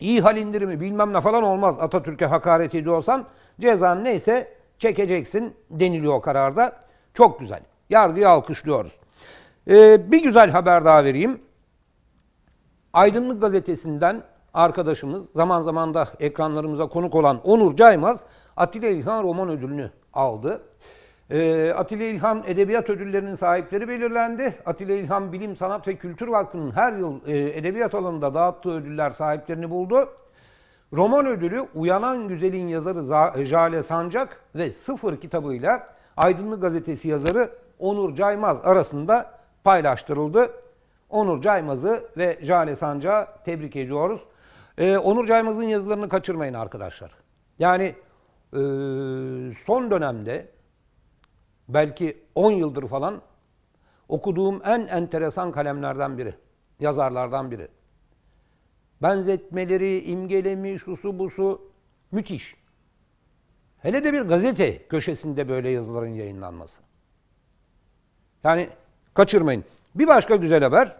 iyi hal indirimi bilmem ne falan olmaz. Atatürk'e hakaret ediyorsan cezan neyse çekeceksin deniliyor kararda. Çok güzel. Yargıyı alkışlıyoruz. Ee, bir güzel haber daha vereyim. Aydınlık gazetesinden arkadaşımız zaman zaman da ekranlarımıza konuk olan Onur Caymaz Atilla İlhan Roman Ödülünü aldı. E, Atilla İlhan Edebiyat Ödülleri'nin sahipleri belirlendi. Atilla İlhan Bilim, Sanat ve Kültür Vakfı'nın her yıl e, edebiyat alanında dağıttığı ödüller sahiplerini buldu. Roman ödülü Uyanan Güzel'in yazarı Jale Sancak ve Sıfır kitabıyla Aydınlık Gazetesi yazarı Onur Caymaz arasında paylaştırıldı. Onur Caymaz'ı ve Jale Sancak'ı tebrik ediyoruz. Ee, Onur Caymaz'ın yazılarını kaçırmayın arkadaşlar. Yani e, son dönemde belki 10 yıldır falan okuduğum en enteresan kalemlerden biri, yazarlardan biri. Benzetmeleri, imgelemi, şusu busu müthiş. Hele de bir gazete köşesinde böyle yazıların yayınlanması. Yani kaçırmayın. Bir başka güzel haber.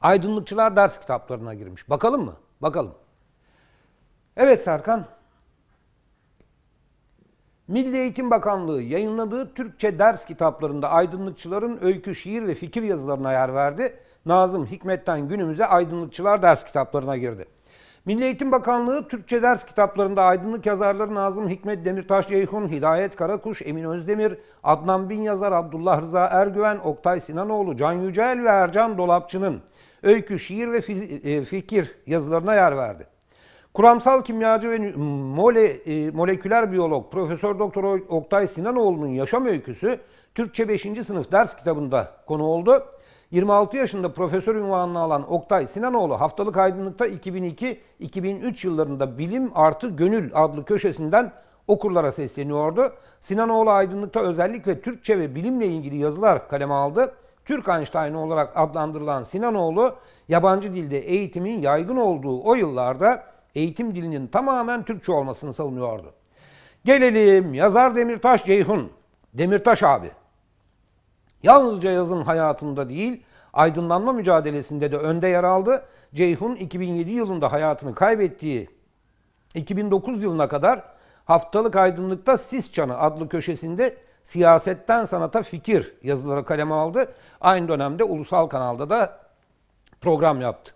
Aydınlıkçılar ders kitaplarına girmiş. Bakalım mı? Bakalım. Evet Serkan. Milli Eğitim Bakanlığı yayınladığı Türkçe ders kitaplarında aydınlıkçıların öykü, şiir ve fikir yazılarına yer verdi. Nazım Hikmet'ten günümüze aydınlıkçılar ders kitaplarına girdi. Milli Eğitim Bakanlığı Türkçe ders kitaplarında aydınlık yazarları Nazım Hikmet Demirtaş Ceyhun, Hidayet Karakuş, Emin Özdemir, Adnan Bin Yazar, Abdullah Rıza Ergüven, Oktay Sinanoğlu, Can Yücel ve Ercan Dolapçı'nın öykü, şiir ve e, fikir yazılarına yer verdi. Kuramsal kimyacı ve mole, e, moleküler biyolog Profesör Doktor Oktay Sinanoğlu'nun yaşam öyküsü Türkçe 5. sınıf ders kitabında konu oldu. 26 yaşında profesör ünvanını alan Oktay Sinanoğlu haftalık aydınlıkta 2002-2003 yıllarında Bilim Artı Gönül adlı köşesinden okurlara sesleniyordu. Sinanoğlu aydınlıkta özellikle Türkçe ve bilimle ilgili yazılar kaleme aldı. Türk Einstein olarak adlandırılan Sinanoğlu yabancı dilde eğitimin yaygın olduğu o yıllarda eğitim dilinin tamamen Türkçe olmasını savunuyordu. Gelelim yazar Demirtaş Ceyhun. Demirtaş abi. Yalnızca yazın hayatında değil, aydınlanma mücadelesinde de önde yer aldı. Ceyhun 2007 yılında hayatını kaybettiği 2009 yılına kadar Haftalık Aydınlık'ta Sis Çanı adlı köşesinde siyasetten sanata fikir yazıları kaleme aldı. Aynı dönemde ulusal kanalda da program yaptı.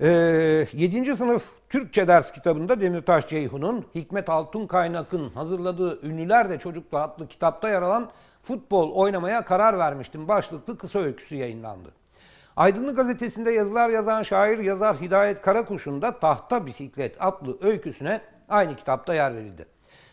Ee, 7. sınıf Türkçe ders kitabında Demirtaş Ceyhun'un Hikmet Altun Kaynak'ın hazırladığı Ünlüler de Çocukla adlı kitapta yer alan Futbol Oynamaya Karar Vermiştim başlıklı kısa öyküsü yayınlandı. Aydınlık gazetesinde yazılar yazan şair yazar Hidayet Karakuş'un da Tahta Bisiklet adlı öyküsüne aynı kitapta yer verildi.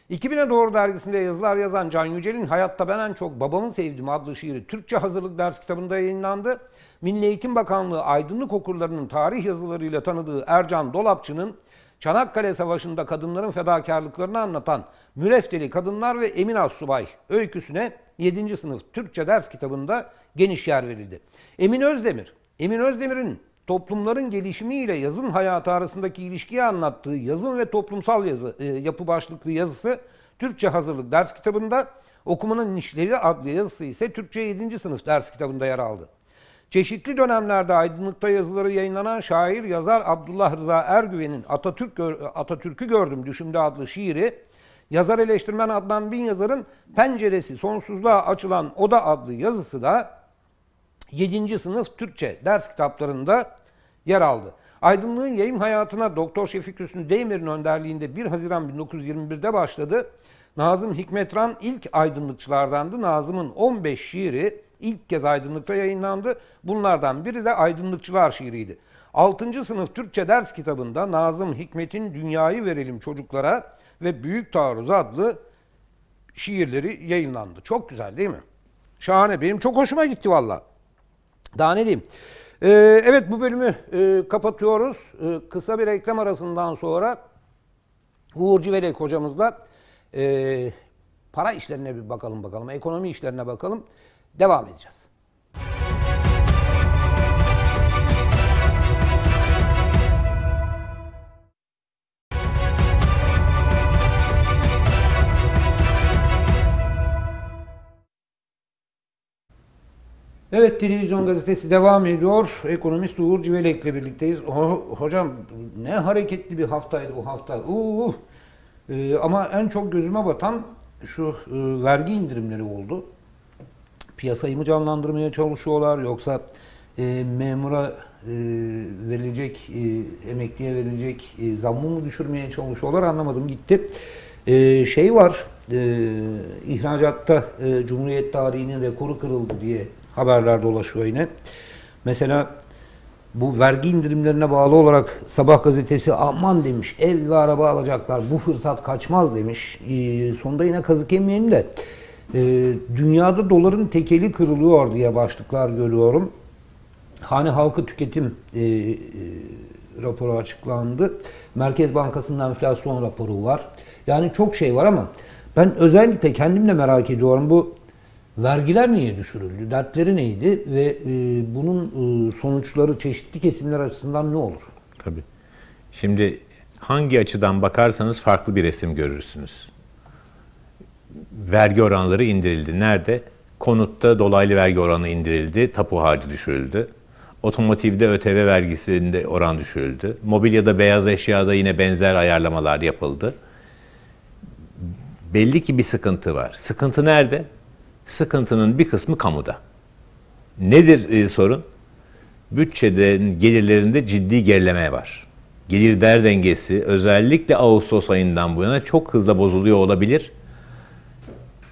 2000'e doğru dergisinde yazılar yazan Can Yücel'in Hayatta Ben En Çok Babamı Sevdim adlı şiiri Türkçe hazırlık ders kitabında yayınlandı. Milli Eğitim Bakanlığı aydınlık okurlarının tarih yazılarıyla tanıdığı Ercan Dolapçı'nın Çanakkale Savaşı'nda kadınların fedakarlıklarını anlatan Müreffeli Kadınlar ve Emin Assubay öyküsüne 7. sınıf Türkçe ders kitabında geniş yer verildi. Emin Özdemir, Emin Özdemir'in toplumların gelişimiyle yazın hayatı arasındaki ilişkiyi anlattığı yazın ve toplumsal yazı, e, yapı başlıklı yazısı Türkçe hazırlık ders kitabında, okumanın işlevi adlı yazısı ise Türkçe 7. sınıf ders kitabında yer aldı. Çeşitli dönemlerde aydınlıkta yazıları yayınlanan şair yazar Abdullah Rıza Ergüven'in Atatürk Atatürk'ü gördüm düşümde adlı şiiri yazar eleştirmen Adnan Bin Yazar'ın Penceresi Sonsuzluğa Açılan Oda adlı yazısı da 7. sınıf Türkçe ders kitaplarında yer aldı. Aydınlığın yayın hayatına Doktor Şefik Hüsnü Demir'in önderliğinde 1 Haziran 1921'de başladı. Nazım Hikmetran ilk aydınlıkçılardandı. Nazım'ın 15 şiiri ilk kez Aydınlık'ta yayınlandı. Bunlardan biri de Aydınlıkçılar şiiriydi. 6. sınıf Türkçe ders kitabında Nazım Hikmet'in Dünyayı Verelim Çocuklara ve Büyük Taarruz adlı şiirleri yayınlandı. Çok güzel değil mi? Şahane. Benim çok hoşuma gitti valla. Daha ne diyeyim? Ee, evet bu bölümü e, kapatıyoruz. E, kısa bir reklam arasından sonra Uğur Civelek hocamızla e, para işlerine bir bakalım bakalım. Ekonomi işlerine bakalım. Devam edeceğiz. Evet televizyon gazetesi devam ediyor. Ekonomist Uğur Civelek'le birlikteyiz. O, hocam ne hareketli bir haftaydı bu hafta. Uh, uh, ee, ama en çok gözüme batan şu e, vergi indirimleri oldu piyasayı mı canlandırmaya çalışıyorlar yoksa e, memura e, verilecek, e, emekliye verilecek e, zammı mı düşürmeye çalışıyorlar anlamadım gitti. E, şey var, e, ihracatta e, Cumhuriyet tarihinin rekoru kırıldı diye haberler dolaşıyor yine. Mesela bu vergi indirimlerine bağlı olarak Sabah gazetesi aman demiş ev ve araba alacaklar bu fırsat kaçmaz demiş. E, sonunda yine kazık yemeyelim de e, dünyada doların tekeli kırılıyor diye başlıklar görüyorum. Hane halkı tüketim e, e, raporu açıklandı. Merkez Bankası'ndan enflasyon raporu var. Yani çok şey var ama ben özellikle kendimle merak ediyorum bu vergiler niye düşürüldü, dertleri neydi ve e, bunun e, sonuçları çeşitli kesimler açısından ne olur? Tabii. Şimdi hangi açıdan bakarsanız farklı bir resim görürsünüz vergi oranları indirildi. Nerede? Konutta dolaylı vergi oranı indirildi, tapu harcı düşürüldü. Otomotivde ÖTV vergisinde oran düşürüldü. Mobilyada, beyaz eşyada yine benzer ayarlamalar yapıldı. Belli ki bir sıkıntı var. Sıkıntı nerede? Sıkıntının bir kısmı kamuda. Nedir e, sorun? Bütçeden gelirlerinde ciddi gerileme var. Gelir der dengesi özellikle Ağustos ayından bu yana çok hızlı bozuluyor olabilir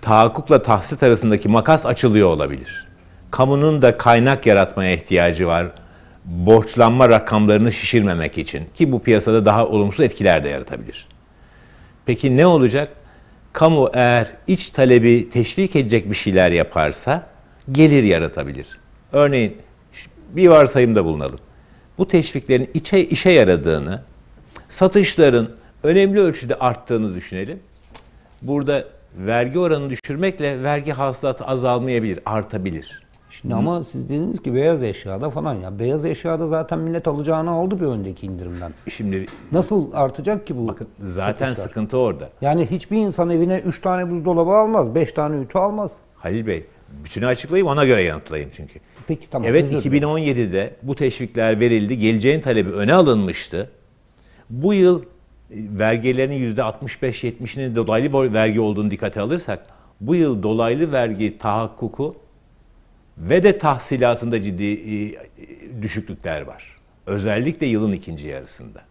tahakkukla tahsit arasındaki makas açılıyor olabilir. Kamunun da kaynak yaratmaya ihtiyacı var. Borçlanma rakamlarını şişirmemek için ki bu piyasada daha olumsuz etkiler de yaratabilir. Peki ne olacak? Kamu eğer iç talebi teşvik edecek bir şeyler yaparsa gelir yaratabilir. Örneğin bir varsayımda bulunalım. Bu teşviklerin içe, işe yaradığını, satışların önemli ölçüde arttığını düşünelim. Burada vergi oranını düşürmekle vergi hasılatı azalmayabilir, artabilir. Şimdi Hı. ama siz dediniz ki beyaz eşyada falan ya. Beyaz eşyada zaten millet alacağını aldı bir öndeki indirimden. Şimdi nasıl artacak ki bu? Bakın zaten satışlar? sıkıntı orada. Yani hiçbir insan evine 3 tane buzdolabı almaz, 5 tane ütü almaz. Halil Bey, bütünü açıklayayım ona göre yanıtlayayım çünkü. Peki tamam. Evet 2017'de bu teşvikler verildi. Geleceğin talebi öne alınmıştı. Bu yıl vergilerinin %65-70'inin dolaylı vergi olduğunu dikkate alırsak bu yıl dolaylı vergi tahakkuku ve de tahsilatında ciddi e, e, düşüklükler var. Özellikle yılın ikinci yarısında.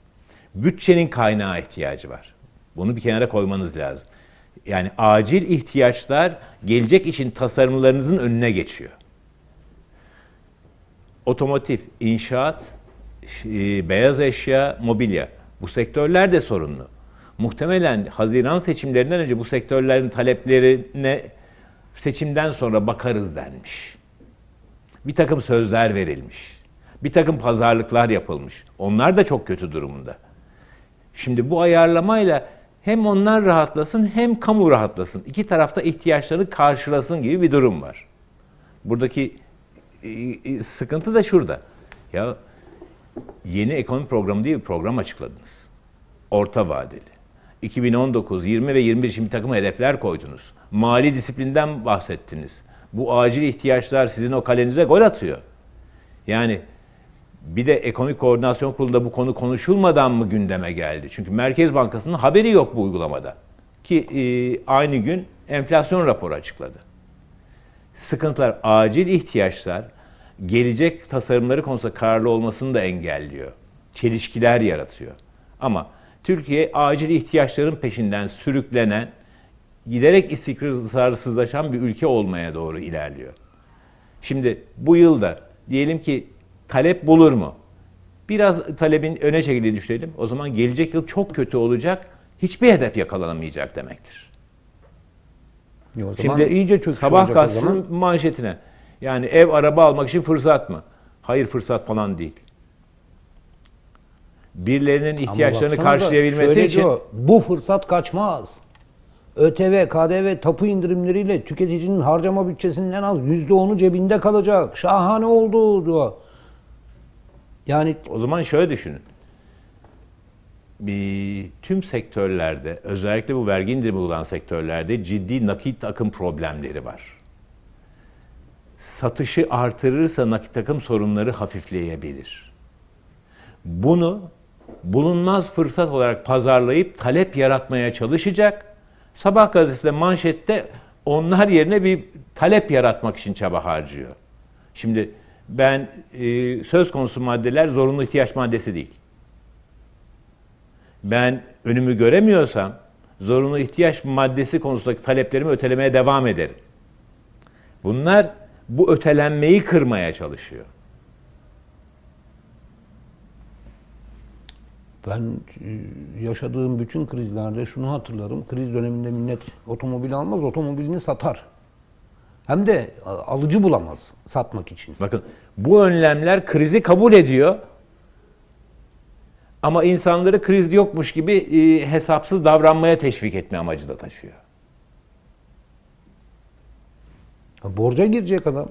Bütçenin kaynağı ihtiyacı var. Bunu bir kenara koymanız lazım. Yani acil ihtiyaçlar gelecek için tasarımlarınızın önüne geçiyor. Otomotiv, inşaat, e, beyaz eşya, mobilya. Bu sektörler de sorunlu. Muhtemelen Haziran seçimlerinden önce bu sektörlerin taleplerine seçimden sonra bakarız denmiş. Bir takım sözler verilmiş. Bir takım pazarlıklar yapılmış. Onlar da çok kötü durumunda. Şimdi bu ayarlamayla hem onlar rahatlasın hem kamu rahatlasın. İki tarafta ihtiyaçlarını karşılasın gibi bir durum var. Buradaki e, e, sıkıntı da şurada. Ya yeni ekonomi programı diye bir program açıkladınız. Orta vadeli. 2019, 20 ve 21 için bir takım hedefler koydunuz. Mali disiplinden bahsettiniz. Bu acil ihtiyaçlar sizin o kalenize gol atıyor. Yani bir de Ekonomik Koordinasyon Kurulu'nda bu konu konuşulmadan mı gündeme geldi? Çünkü Merkez Bankası'nın haberi yok bu uygulamada. Ki e, aynı gün enflasyon raporu açıkladı. Sıkıntılar, acil ihtiyaçlar gelecek tasarımları konusunda kararlı olmasını da engelliyor. Çelişkiler yaratıyor. Ama Türkiye acil ihtiyaçların peşinden sürüklenen, giderek istikrarsızlaşan bir ülke olmaya doğru ilerliyor. Şimdi bu yılda diyelim ki talep bulur mu? Biraz talebin öne çekildiği düşünelim. O zaman gelecek yıl çok kötü olacak. Hiçbir hedef yakalanamayacak demektir. Ya e, o zaman Şimdi iyice sabah gazetesinin manşetine yani ev, araba almak için fırsat mı? Hayır fırsat falan değil. Birilerinin ihtiyaçlarını karşılayabilmesi için... O, bu fırsat kaçmaz. ÖTV, KDV, tapu indirimleriyle tüketicinin harcama bütçesinin en az onu cebinde kalacak. Şahane oldu diyor. Yani o zaman şöyle düşünün. Bir, tüm sektörlerde özellikle bu vergi indirimi olan sektörlerde ciddi nakit akım problemleri var satışı artırırsa nakit takım sorunları hafifleyebilir. Bunu bulunmaz fırsat olarak pazarlayıp talep yaratmaya çalışacak. Sabah gazetesinde manşette onlar yerine bir talep yaratmak için çaba harcıyor. Şimdi ben e, söz konusu maddeler zorunlu ihtiyaç maddesi değil. Ben önümü göremiyorsam zorunlu ihtiyaç maddesi konusundaki taleplerimi ötelemeye devam ederim. Bunlar bu ötelenmeyi kırmaya çalışıyor. Ben e, yaşadığım bütün krizlerde şunu hatırlarım. Kriz döneminde millet otomobil almaz, otomobilini satar. Hem de alıcı bulamaz satmak için. Bakın bu önlemler krizi kabul ediyor. Ama insanları kriz yokmuş gibi e, hesapsız davranmaya teşvik etme amacı da taşıyor. Borca girecek adam.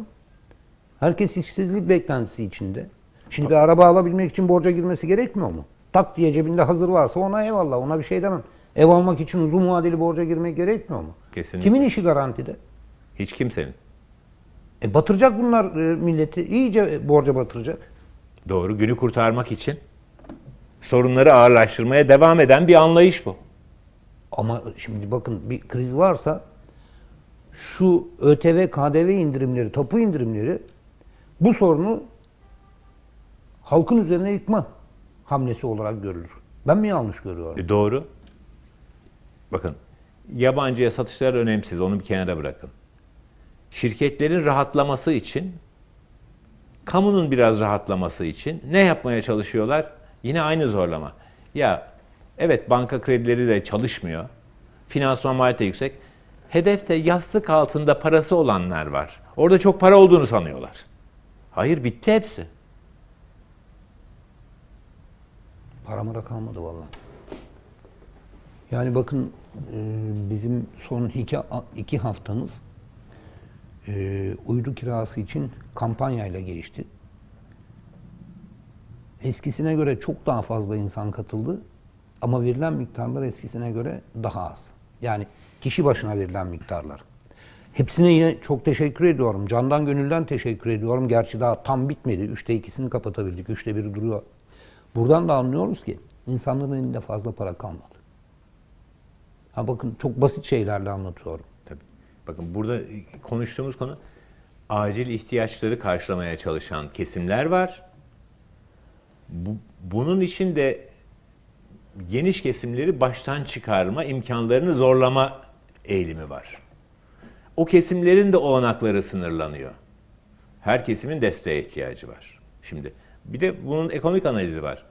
Herkes işsizlik beklentisi içinde. Şimdi bir araba alabilmek için borca girmesi gerekmiyor mu? Tak diye cebinde hazır varsa ona eyvallah ona bir şey demem. Ev almak için uzun vadeli borca girmek gerekmiyor mu? Kesinlikle. Kimin işi garantide? Hiç kimsenin. E batıracak bunlar e, milleti. İyice borca batıracak. Doğru. Günü kurtarmak için sorunları ağırlaştırmaya devam eden bir anlayış bu. Ama şimdi bakın bir kriz varsa şu ÖTV, KDV indirimleri, tapu indirimleri bu sorunu halkın üzerine yıkma hamlesi olarak görülür. Ben mi yanlış görüyorum? E doğru. Bakın yabancıya satışlar önemsiz. Onu bir kenara bırakın. Şirketlerin rahatlaması için, kamunun biraz rahatlaması için ne yapmaya çalışıyorlar? Yine aynı zorlama. Ya evet banka kredileri de çalışmıyor. Finansman maliyeti yüksek hedefte yastık altında parası olanlar var. Orada çok para olduğunu sanıyorlar. Hayır bitti hepsi. Para mara kalmadı valla. Yani bakın e, bizim son iki, iki haftamız e, uydu kirası için kampanyayla geçti. Eskisine göre çok daha fazla insan katıldı ama verilen miktarlar eskisine göre daha az. Yani Kişi başına verilen miktarlar. Hepsine yine çok teşekkür ediyorum. Candan gönülden teşekkür ediyorum. Gerçi daha tam bitmedi. Üçte ikisini kapatabildik. Üçte biri duruyor. Buradan da anlıyoruz ki insanların elinde fazla para kalmadı. Ha bakın çok basit şeylerle anlatıyorum. Tabii. Bakın burada konuştuğumuz konu acil ihtiyaçları karşılamaya çalışan kesimler var. Bu, bunun için de geniş kesimleri baştan çıkarma, imkanlarını zorlama eğilimi var. O kesimlerin de olanakları sınırlanıyor. Her kesimin desteğe ihtiyacı var. Şimdi bir de bunun ekonomik analizi var.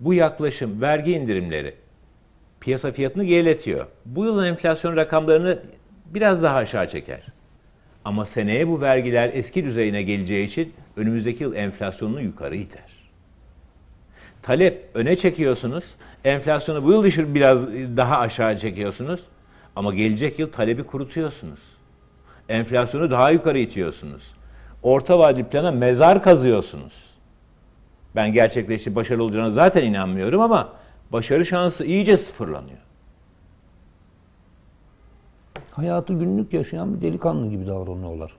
Bu yaklaşım vergi indirimleri piyasa fiyatını geriletiyor. Bu yılın enflasyon rakamlarını biraz daha aşağı çeker. Ama seneye bu vergiler eski düzeyine geleceği için önümüzdeki yıl enflasyonunu yukarı iter. Talep öne çekiyorsunuz. Enflasyonu bu yıl düşür biraz daha aşağı çekiyorsunuz. Ama gelecek yıl talebi kurutuyorsunuz. Enflasyonu daha yukarı itiyorsunuz. Orta vadeli plana mezar kazıyorsunuz. Ben gerçekleşti başarılı olacağına zaten inanmıyorum ama başarı şansı iyice sıfırlanıyor. Hayatı günlük yaşayan bir delikanlı gibi davranıyorlar.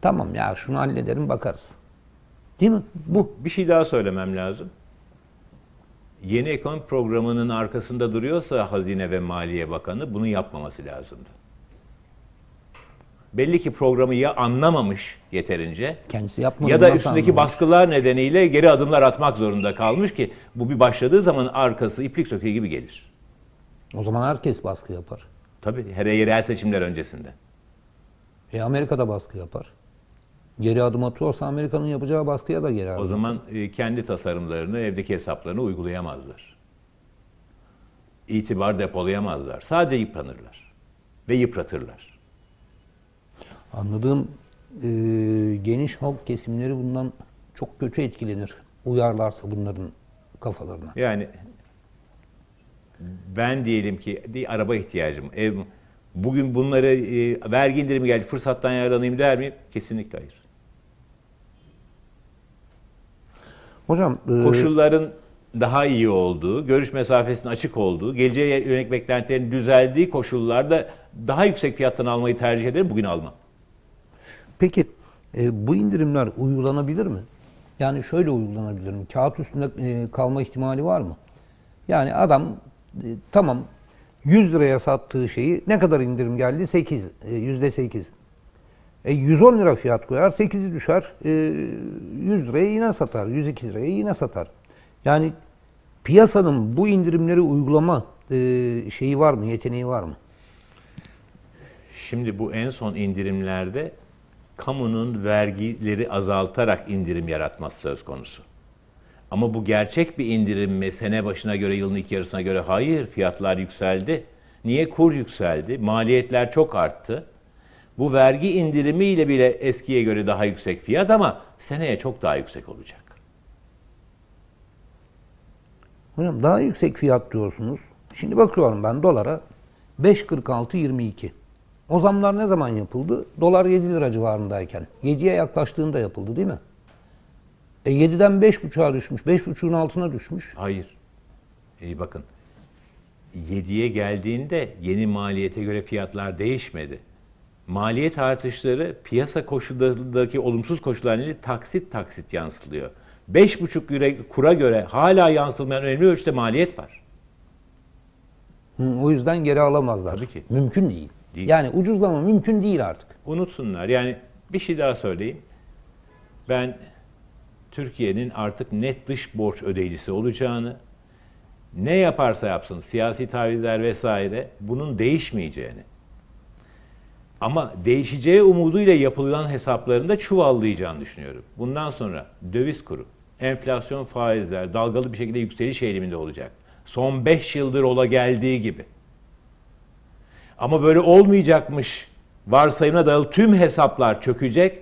Tamam ya şunu hallederim bakarız. Değil mi? Bu. Bir şey daha söylemem lazım yeni ekonomi programının arkasında duruyorsa Hazine ve Maliye Bakanı bunu yapmaması lazımdı. Belli ki programı ya anlamamış yeterince kendisi ya da üstündeki anlamamış. baskılar nedeniyle geri adımlar atmak zorunda kalmış ki bu bir başladığı zaman arkası iplik söküğü gibi gelir. O zaman herkes baskı yapar. Tabii her yerel seçimler öncesinde. E Amerika'da baskı yapar geri adım atıyorsa Amerika'nın yapacağı baskıya da geri adım O zaman e, kendi tasarımlarını, evdeki hesaplarını uygulayamazlar. İtibar depolayamazlar. Sadece yıpranırlar. Ve yıpratırlar. Anladığım e, geniş halk kesimleri bundan çok kötü etkilenir. Uyarlarsa bunların kafalarına. Yani ben diyelim ki değil, araba ihtiyacım, ev Bugün bunları e, vergi indirimi geldi, fırsattan yararlanayım der mi? Kesinlikle hayır. Hocam e, koşulların e... daha iyi olduğu, görüş mesafesinin açık olduğu, geleceğe yönelik beklentilerin düzeldiği koşullarda daha yüksek fiyattan almayı tercih ederim. Bugün alma? Peki e, bu indirimler uygulanabilir mi? Yani şöyle uygulanabilir mi? Kağıt üstünde e, kalma ihtimali var mı? Yani adam e, tamam 100 liraya sattığı şeyi ne kadar indirim geldi? 8, e, yüzde 8. E 110 lira fiyat koyar, 8'i düşer, e, 100 liraya yine satar, 102 liraya yine satar. Yani piyasanın bu indirimleri uygulama e, şeyi var mı, yeteneği var mı? Şimdi bu en son indirimlerde kamunun vergileri azaltarak indirim yaratması söz konusu. Ama bu gerçek bir indirim mi? Sene başına göre, yılın ilk yarısına göre hayır, fiyatlar yükseldi. Niye kur yükseldi? Maliyetler çok arttı bu vergi indirimiyle bile eskiye göre daha yüksek fiyat ama seneye çok daha yüksek olacak. Hocam daha yüksek fiyat diyorsunuz. Şimdi bakıyorum ben dolara 5.46.22. O zamlar ne zaman yapıldı? Dolar 7 lira civarındayken. 7'ye yaklaştığında yapıldı değil mi? E 7'den 5.5'a düşmüş. 5.5'un altına düşmüş. Hayır. İyi e, bakın. 7'ye geldiğinde yeni maliyete göre fiyatlar değişmedi maliyet artışları piyasa koşullarındaki olumsuz koşullar nedeniyle taksit taksit yansılıyor. 5,5 euro kura göre hala yansılmayan önemli ölçüde maliyet var. Hı, o yüzden geri alamazlar. Tabii ki. Mümkün değil. değil. Yani ucuzlama mümkün değil artık. Unutsunlar. Yani bir şey daha söyleyeyim. Ben Türkiye'nin artık net dış borç ödeyicisi olacağını, ne yaparsa yapsın siyasi tavizler vesaire bunun değişmeyeceğini, ama değişeceği umuduyla yapılan hesaplarında çuvallayacağını düşünüyorum. Bundan sonra döviz kuru, enflasyon faizler dalgalı bir şekilde yükseliş eğiliminde olacak. Son 5 yıldır ola geldiği gibi. Ama böyle olmayacakmış varsayımına dayalı tüm hesaplar çökecek.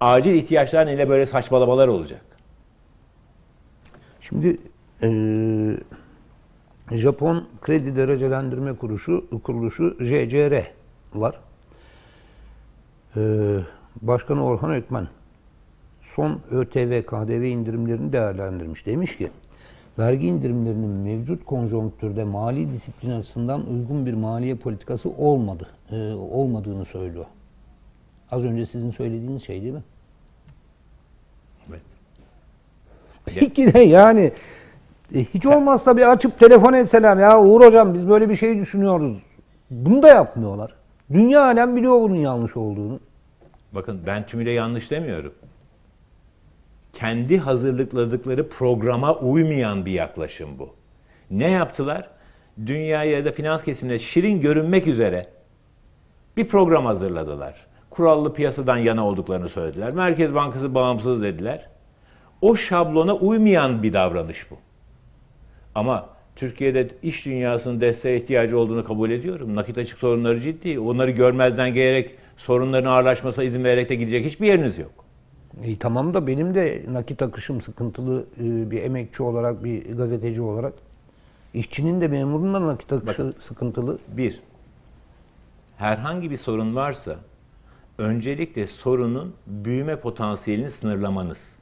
Acil ihtiyaçların ile böyle saçmalamalar olacak. Şimdi ee, Japon Kredi Derecelendirme Kuruluşu, kuruluşu JCR var. Ee, Başkanı Orhan Ökmen son ÖTV KDV indirimlerini değerlendirmiş. Demiş ki vergi indirimlerinin mevcut konjonktürde mali disiplin açısından uygun bir maliye politikası olmadı e, olmadığını söylüyor. Az önce sizin söylediğiniz şey değil mi? Evet. Peki de yani e, hiç olmazsa bir açıp telefon etseler ya Uğur hocam biz böyle bir şey düşünüyoruz. Bunu da yapmıyorlar. Dünya alem biliyor bunun yanlış olduğunu. Bakın ben tümüyle yanlış demiyorum. Kendi hazırlıkladıkları programa uymayan bir yaklaşım bu. Ne yaptılar? Dünyaya da finans kesimine şirin görünmek üzere bir program hazırladılar. Kurallı piyasadan yana olduklarını söylediler. Merkez Bankası bağımsız dediler. O şablona uymayan bir davranış bu. Ama Türkiye'de iş dünyasının desteğe ihtiyacı olduğunu kabul ediyorum. Nakit açık sorunları ciddi. Onları görmezden gelerek sorunların ağırlaşmasına izin vererek de gidecek hiçbir yeriniz yok. E, tamam da benim de nakit akışım sıkıntılı e, bir emekçi olarak, bir gazeteci olarak. İşçinin de memurun da nakit akışı Bakın, sıkıntılı. Bir, herhangi bir sorun varsa öncelikle sorunun büyüme potansiyelini sınırlamanız.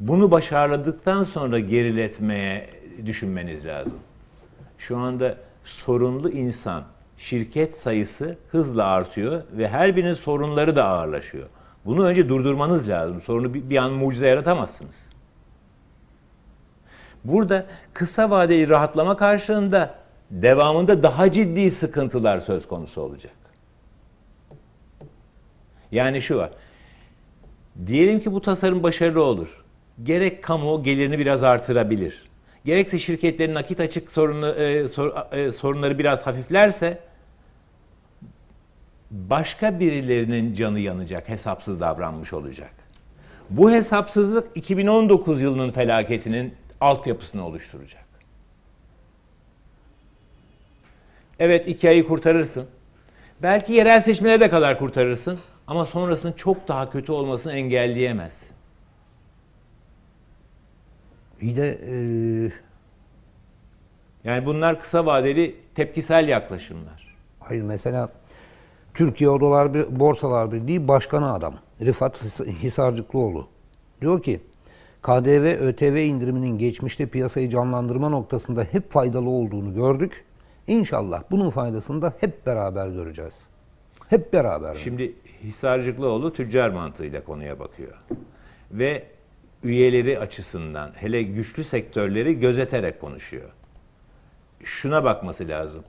Bunu başarladıktan sonra geriletmeye düşünmeniz lazım. Şu anda sorunlu insan şirket sayısı hızla artıyor ve her birinin sorunları da ağırlaşıyor. Bunu önce durdurmanız lazım. Sorunu bir, bir an mucize yaratamazsınız. Burada kısa vadeli rahatlama karşılığında devamında daha ciddi sıkıntılar söz konusu olacak. Yani şu var. Diyelim ki bu tasarım başarılı olur. Gerek kamu gelirini biraz artırabilir gerekse şirketlerin nakit açık sorunu, e, sor, e, sorunları biraz hafiflerse başka birilerinin canı yanacak, hesapsız davranmış olacak. Bu hesapsızlık 2019 yılının felaketinin altyapısını oluşturacak. Evet iki ayı kurtarırsın. Belki yerel seçmelere de kadar kurtarırsın. Ama sonrasının çok daha kötü olmasını engelleyemezsin. İyi de e, yani bunlar kısa vadeli tepkisel yaklaşımlar. hayır mesela Türkiye Odalar Bir- Borsalar Birliği Başkanı adam Rifat Hisarcıklıoğlu diyor ki KDV ÖTV indiriminin geçmişte piyasayı canlandırma noktasında hep faydalı olduğunu gördük. İnşallah bunun faydasını da hep beraber göreceğiz. Hep beraber. Şimdi Hisarcıklıoğlu tüccar mantığıyla konuya bakıyor. Ve üyeleri açısından hele güçlü sektörleri gözeterek konuşuyor. Şuna bakması lazım.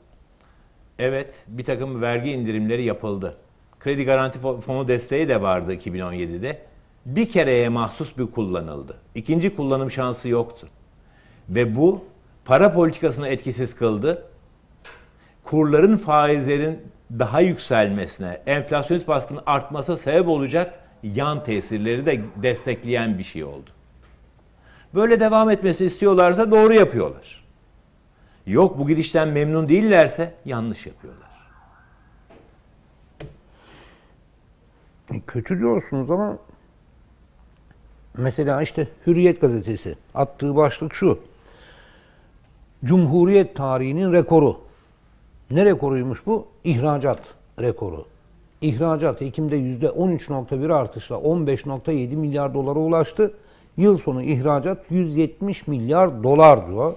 Evet bir takım vergi indirimleri yapıldı. Kredi garanti fonu desteği de vardı 2017'de. Bir kereye mahsus bir kullanıldı. İkinci kullanım şansı yoktu. Ve bu para politikasını etkisiz kıldı. Kurların faizlerin daha yükselmesine, enflasyonist baskının artmasına sebep olacak yan tesirleri de destekleyen bir şey oldu. Böyle devam etmesi istiyorlarsa doğru yapıyorlar. Yok bu gidişten memnun değillerse yanlış yapıyorlar. E, Kötü diyorsunuz ama mesela işte Hürriyet gazetesi attığı başlık şu. Cumhuriyet tarihinin rekoru. Ne rekoruymuş bu? İhracat rekoru. İhracat Ekim'de %13.1 artışla 15.7 milyar dolara ulaştı. Yıl sonu ihracat 170 milyar dolar diyor.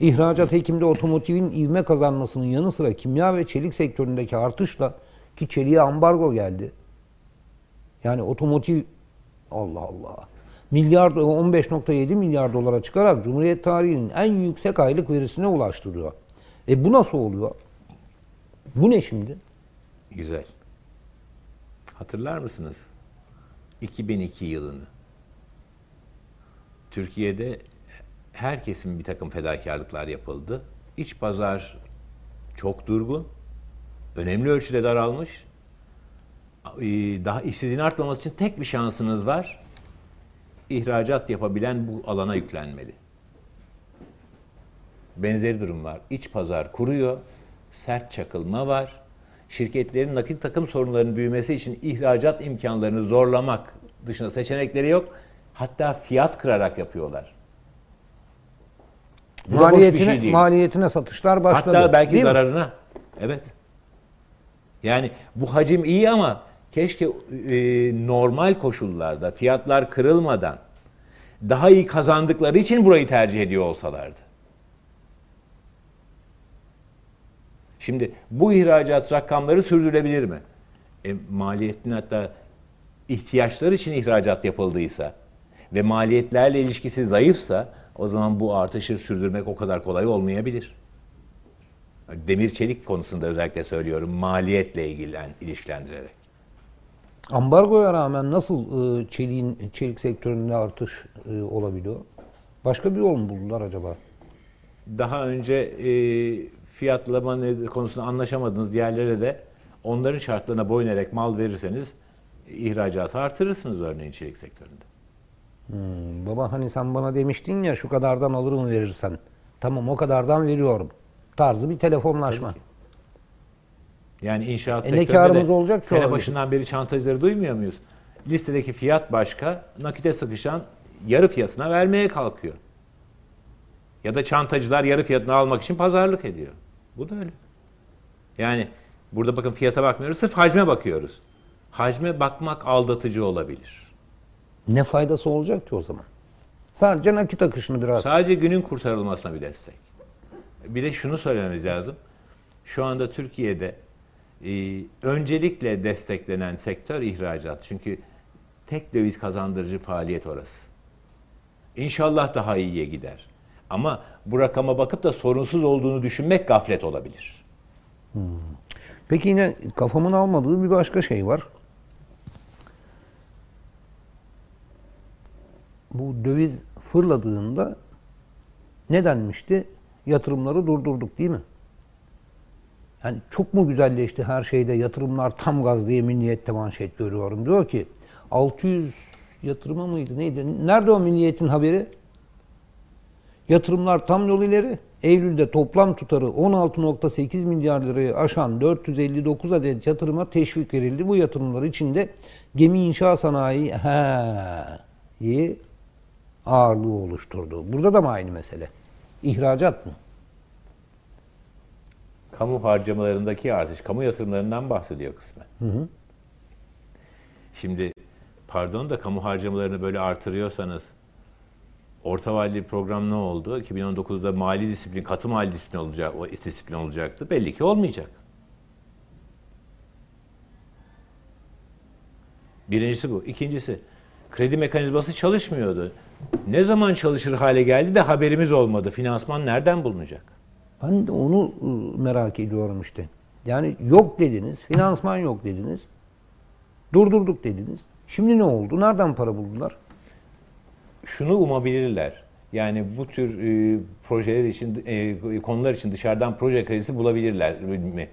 İhracat Ekim'de otomotivin ivme kazanmasının yanı sıra kimya ve çelik sektöründeki artışla ki çeliğe ambargo geldi. Yani otomotiv Allah Allah. Milyar 15.7 milyar dolara çıkarak Cumhuriyet tarihinin en yüksek aylık verisine ulaştırıyor. E bu nasıl oluyor? Bu ne şimdi? Güzel. Hatırlar mısınız? 2002 yılını. Türkiye'de herkesin bir takım fedakarlıklar yapıldı. İç pazar çok durgun, önemli ölçüde daralmış. Ee, daha işsizliğin artmaması için tek bir şansınız var. İhracat yapabilen bu alana yüklenmeli. Benzeri durum var. İç pazar kuruyor, sert çakılma var şirketlerin nakit takım sorunlarının büyümesi için ihracat imkanlarını zorlamak dışında seçenekleri yok. Hatta fiyat kırarak yapıyorlar. maliyetine, şey maliyetine satışlar başladı. Hatta belki değil zararına. Mi? Evet. Yani bu hacim iyi ama keşke e, normal koşullarda fiyatlar kırılmadan daha iyi kazandıkları için burayı tercih ediyor olsalardı. Şimdi bu ihracat rakamları sürdürülebilir mi? E, maliyetin hatta ihtiyaçları için ihracat yapıldıysa ve maliyetlerle ilişkisi zayıfsa o zaman bu artışı sürdürmek o kadar kolay olmayabilir. Demir çelik konusunda özellikle söylüyorum maliyetle ilgilen, ilişkilendirerek. Ambargoya rağmen nasıl e, çeliğin çelik sektöründe artış e, olabiliyor? Başka bir yol mu buldular acaba? Daha önce e, fiyatlama konusunda anlaşamadığınız yerlere de onların şartlarına boyun eğerek mal verirseniz ihracatı artırırsınız örneğin çelik sektöründe. Hmm, baba hani sen bana demiştin ya şu kadardan alırım verirsen. Tamam o kadardan veriyorum. Tarzı bir telefonlaşma. Yani inşaat e sektöründe de olacak sene başından beri çantacıları duymuyor muyuz? Listedeki fiyat başka, nakite sıkışan yarı fiyatına vermeye kalkıyor. Ya da çantacılar yarı fiyatını almak için pazarlık ediyor. Bu da öyle. Yani burada bakın fiyata bakmıyoruz, sırf hacme bakıyoruz. Hacme bakmak aldatıcı olabilir. Ne faydası olacak ki o zaman? Sadece nakit akışını biraz. Sadece günün kurtarılmasına bir destek. Bir de şunu söylememiz lazım. Şu anda Türkiye'de e, öncelikle desteklenen sektör ihracat. Çünkü tek döviz kazandırıcı faaliyet orası. İnşallah daha iyiye gider. Ama bu rakama bakıp da sorunsuz olduğunu düşünmek gaflet olabilir. Hmm. Peki yine kafamın almadığı bir başka şey var. Bu döviz fırladığında ne denmişti? Yatırımları durdurduk değil mi? Yani çok mu güzelleşti her şeyde yatırımlar tam gaz diye milliyette manşet görüyorum. Diyor ki 600 yatırıma mıydı neydi? Nerede o milliyetin haberi? Yatırımlar tam yol ileri. Eylül'de toplam tutarı 16.8 milyar lirayı aşan 459 adet yatırıma teşvik verildi. Bu yatırımlar içinde gemi inşa sanayi he, ağırlığı oluşturdu. Burada da mı aynı mesele? İhracat mı? Kamu harcamalarındaki artış, kamu yatırımlarından bahsediyor kısmen. Hı hı. Şimdi pardon da kamu harcamalarını böyle artırıyorsanız Orta vadeli program ne oldu? 2019'da mali disiplin, katı mali disiplin olacak, o istisiplin olacaktı. Belli ki olmayacak. Birincisi bu. İkincisi, kredi mekanizması çalışmıyordu. Ne zaman çalışır hale geldi de haberimiz olmadı. Finansman nereden bulunacak? Ben de onu ıı, merak ediyorum işte. Yani yok dediniz, finansman yok dediniz. Durdurduk dediniz. Şimdi ne oldu? Nereden para buldular? şunu umabilirler. Yani bu tür e, projeler için, e, konular için dışarıdan proje kredisi bulabilirler mi?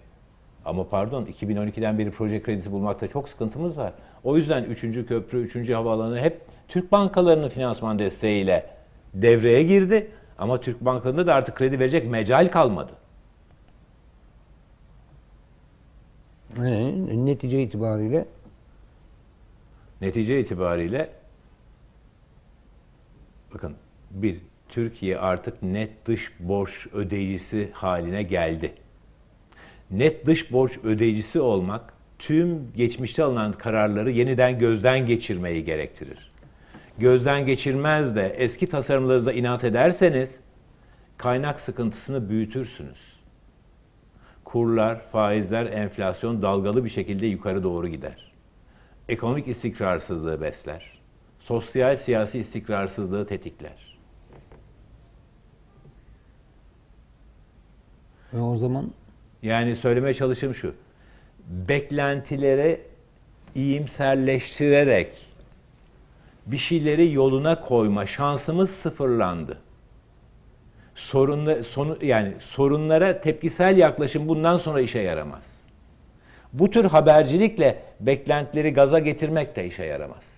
Ama pardon 2012'den beri proje kredisi bulmakta çok sıkıntımız var. O yüzden 3. köprü, 3. havaalanı hep Türk bankalarının finansman desteğiyle devreye girdi. Ama Türk bankalarında da artık kredi verecek mecal kalmadı. Ee, netice itibariyle? Netice itibariyle Bakın bir, Türkiye artık net dış borç ödeyicisi haline geldi. Net dış borç ödeyicisi olmak tüm geçmişte alınan kararları yeniden gözden geçirmeyi gerektirir. Gözden geçirmez de eski tasarımlarınıza inat ederseniz kaynak sıkıntısını büyütürsünüz. Kurlar, faizler, enflasyon dalgalı bir şekilde yukarı doğru gider. Ekonomik istikrarsızlığı besler sosyal siyasi istikrarsızlığı tetikler. Ve o zaman? Yani söylemeye çalışım şu. Beklentilere iyimserleştirerek bir şeyleri yoluna koyma şansımız sıfırlandı. Sorunla, sonu, yani sorunlara tepkisel yaklaşım bundan sonra işe yaramaz. Bu tür habercilikle beklentileri gaza getirmek de işe yaramaz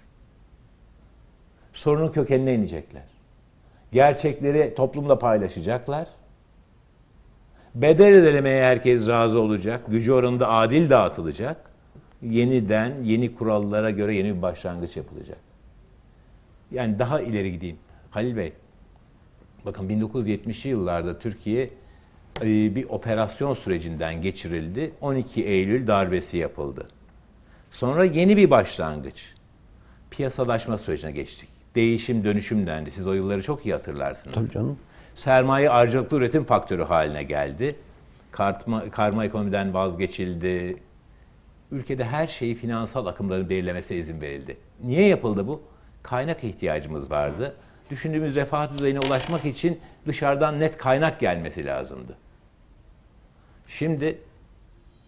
sorunun kökenine inecekler. Gerçekleri toplumla paylaşacaklar. Bedel ödemeye herkes razı olacak. Gücü oranında adil dağıtılacak. Yeniden yeni kurallara göre yeni bir başlangıç yapılacak. Yani daha ileri gideyim. Halil Bey, bakın 1970'li yıllarda Türkiye e, bir operasyon sürecinden geçirildi. 12 Eylül darbesi yapıldı. Sonra yeni bir başlangıç. Piyasalaşma sürecine geçtik değişim, dönüşüm dendi. Siz o yılları çok iyi hatırlarsınız. Tabii canım. Sermaye harcalıklı üretim faktörü haline geldi. Kartma, karma ekonomiden vazgeçildi. Ülkede her şeyi finansal akımların belirlemesi izin verildi. Niye yapıldı bu? Kaynak ihtiyacımız vardı. Düşündüğümüz refah düzeyine ulaşmak için dışarıdan net kaynak gelmesi lazımdı. Şimdi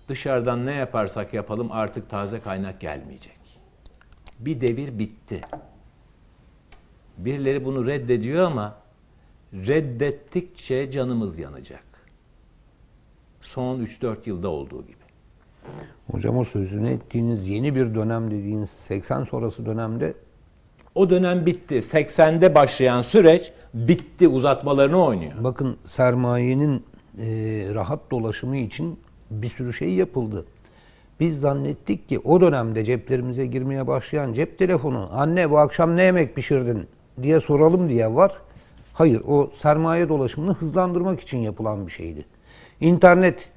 dışarıdan ne yaparsak yapalım artık taze kaynak gelmeyecek. Bir devir bitti. Birileri bunu reddediyor ama reddettikçe canımız yanacak. Son 3-4 yılda olduğu gibi. Hocam o sözünü ettiğiniz yeni bir dönem dediğiniz 80 sonrası dönemde o dönem bitti. 80'de başlayan süreç bitti. Uzatmalarını oynuyor. Bakın sermayenin e, rahat dolaşımı için bir sürü şey yapıldı. Biz zannettik ki o dönemde ceplerimize girmeye başlayan cep telefonu, anne bu akşam ne yemek pişirdin diye soralım diye var. Hayır, o sermaye dolaşımını hızlandırmak için yapılan bir şeydi. İnternet,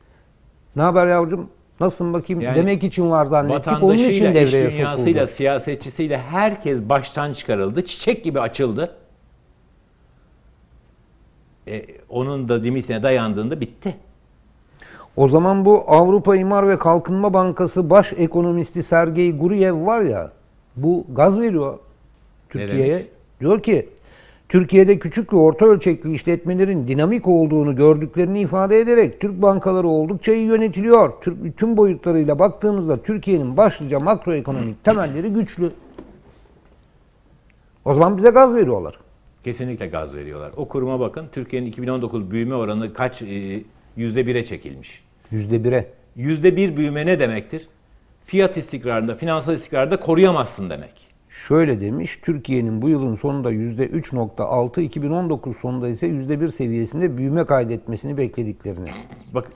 ne haber yavrucum, nasılsın bakayım yani, demek için var zannettik. Onun için devreye iş dünyasıyla, siyasetçisiyle herkes baştan çıkarıldı. Çiçek gibi açıldı. E, onun da limitine dayandığında bitti. O zaman bu Avrupa İmar ve Kalkınma Bankası Baş Ekonomisti Sergey Guriev var ya, bu gaz veriyor Türkiye'ye. Diyor ki Türkiye'de küçük ve orta ölçekli işletmelerin dinamik olduğunu gördüklerini ifade ederek Türk bankaları oldukça iyi yönetiliyor. Türk, tüm boyutlarıyla baktığımızda Türkiye'nin başlıca makroekonomik temelleri güçlü. O zaman bize gaz veriyorlar. Kesinlikle gaz veriyorlar. O kuruma bakın Türkiye'nin 2019 büyüme oranı kaç e, yüzde bire çekilmiş. Yüzde bire. Yüzde bir büyüme ne demektir? Fiyat istikrarında, finansal istikrarda koruyamazsın demek şöyle demiş. Türkiye'nin bu yılın sonunda %3.6, 2019 sonunda ise %1 seviyesinde büyüme kaydetmesini beklediklerini. Bak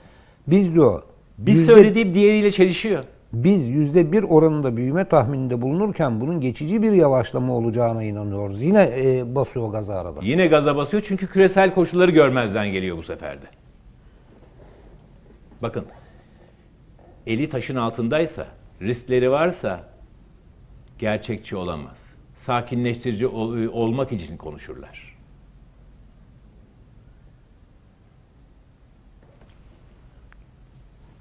biz diyor biz yüzde, söylediğim diğeriyle çelişiyor. Biz %1 oranında büyüme tahmininde bulunurken bunun geçici bir yavaşlama olacağına inanıyoruz. Yine e, basıyor gaza arada. Yine gaza basıyor çünkü küresel koşulları görmezden geliyor bu seferde. Bakın eli taşın altındaysa, riskleri varsa gerçekçi olamaz. Sakinleştirici ol, e, olmak için konuşurlar.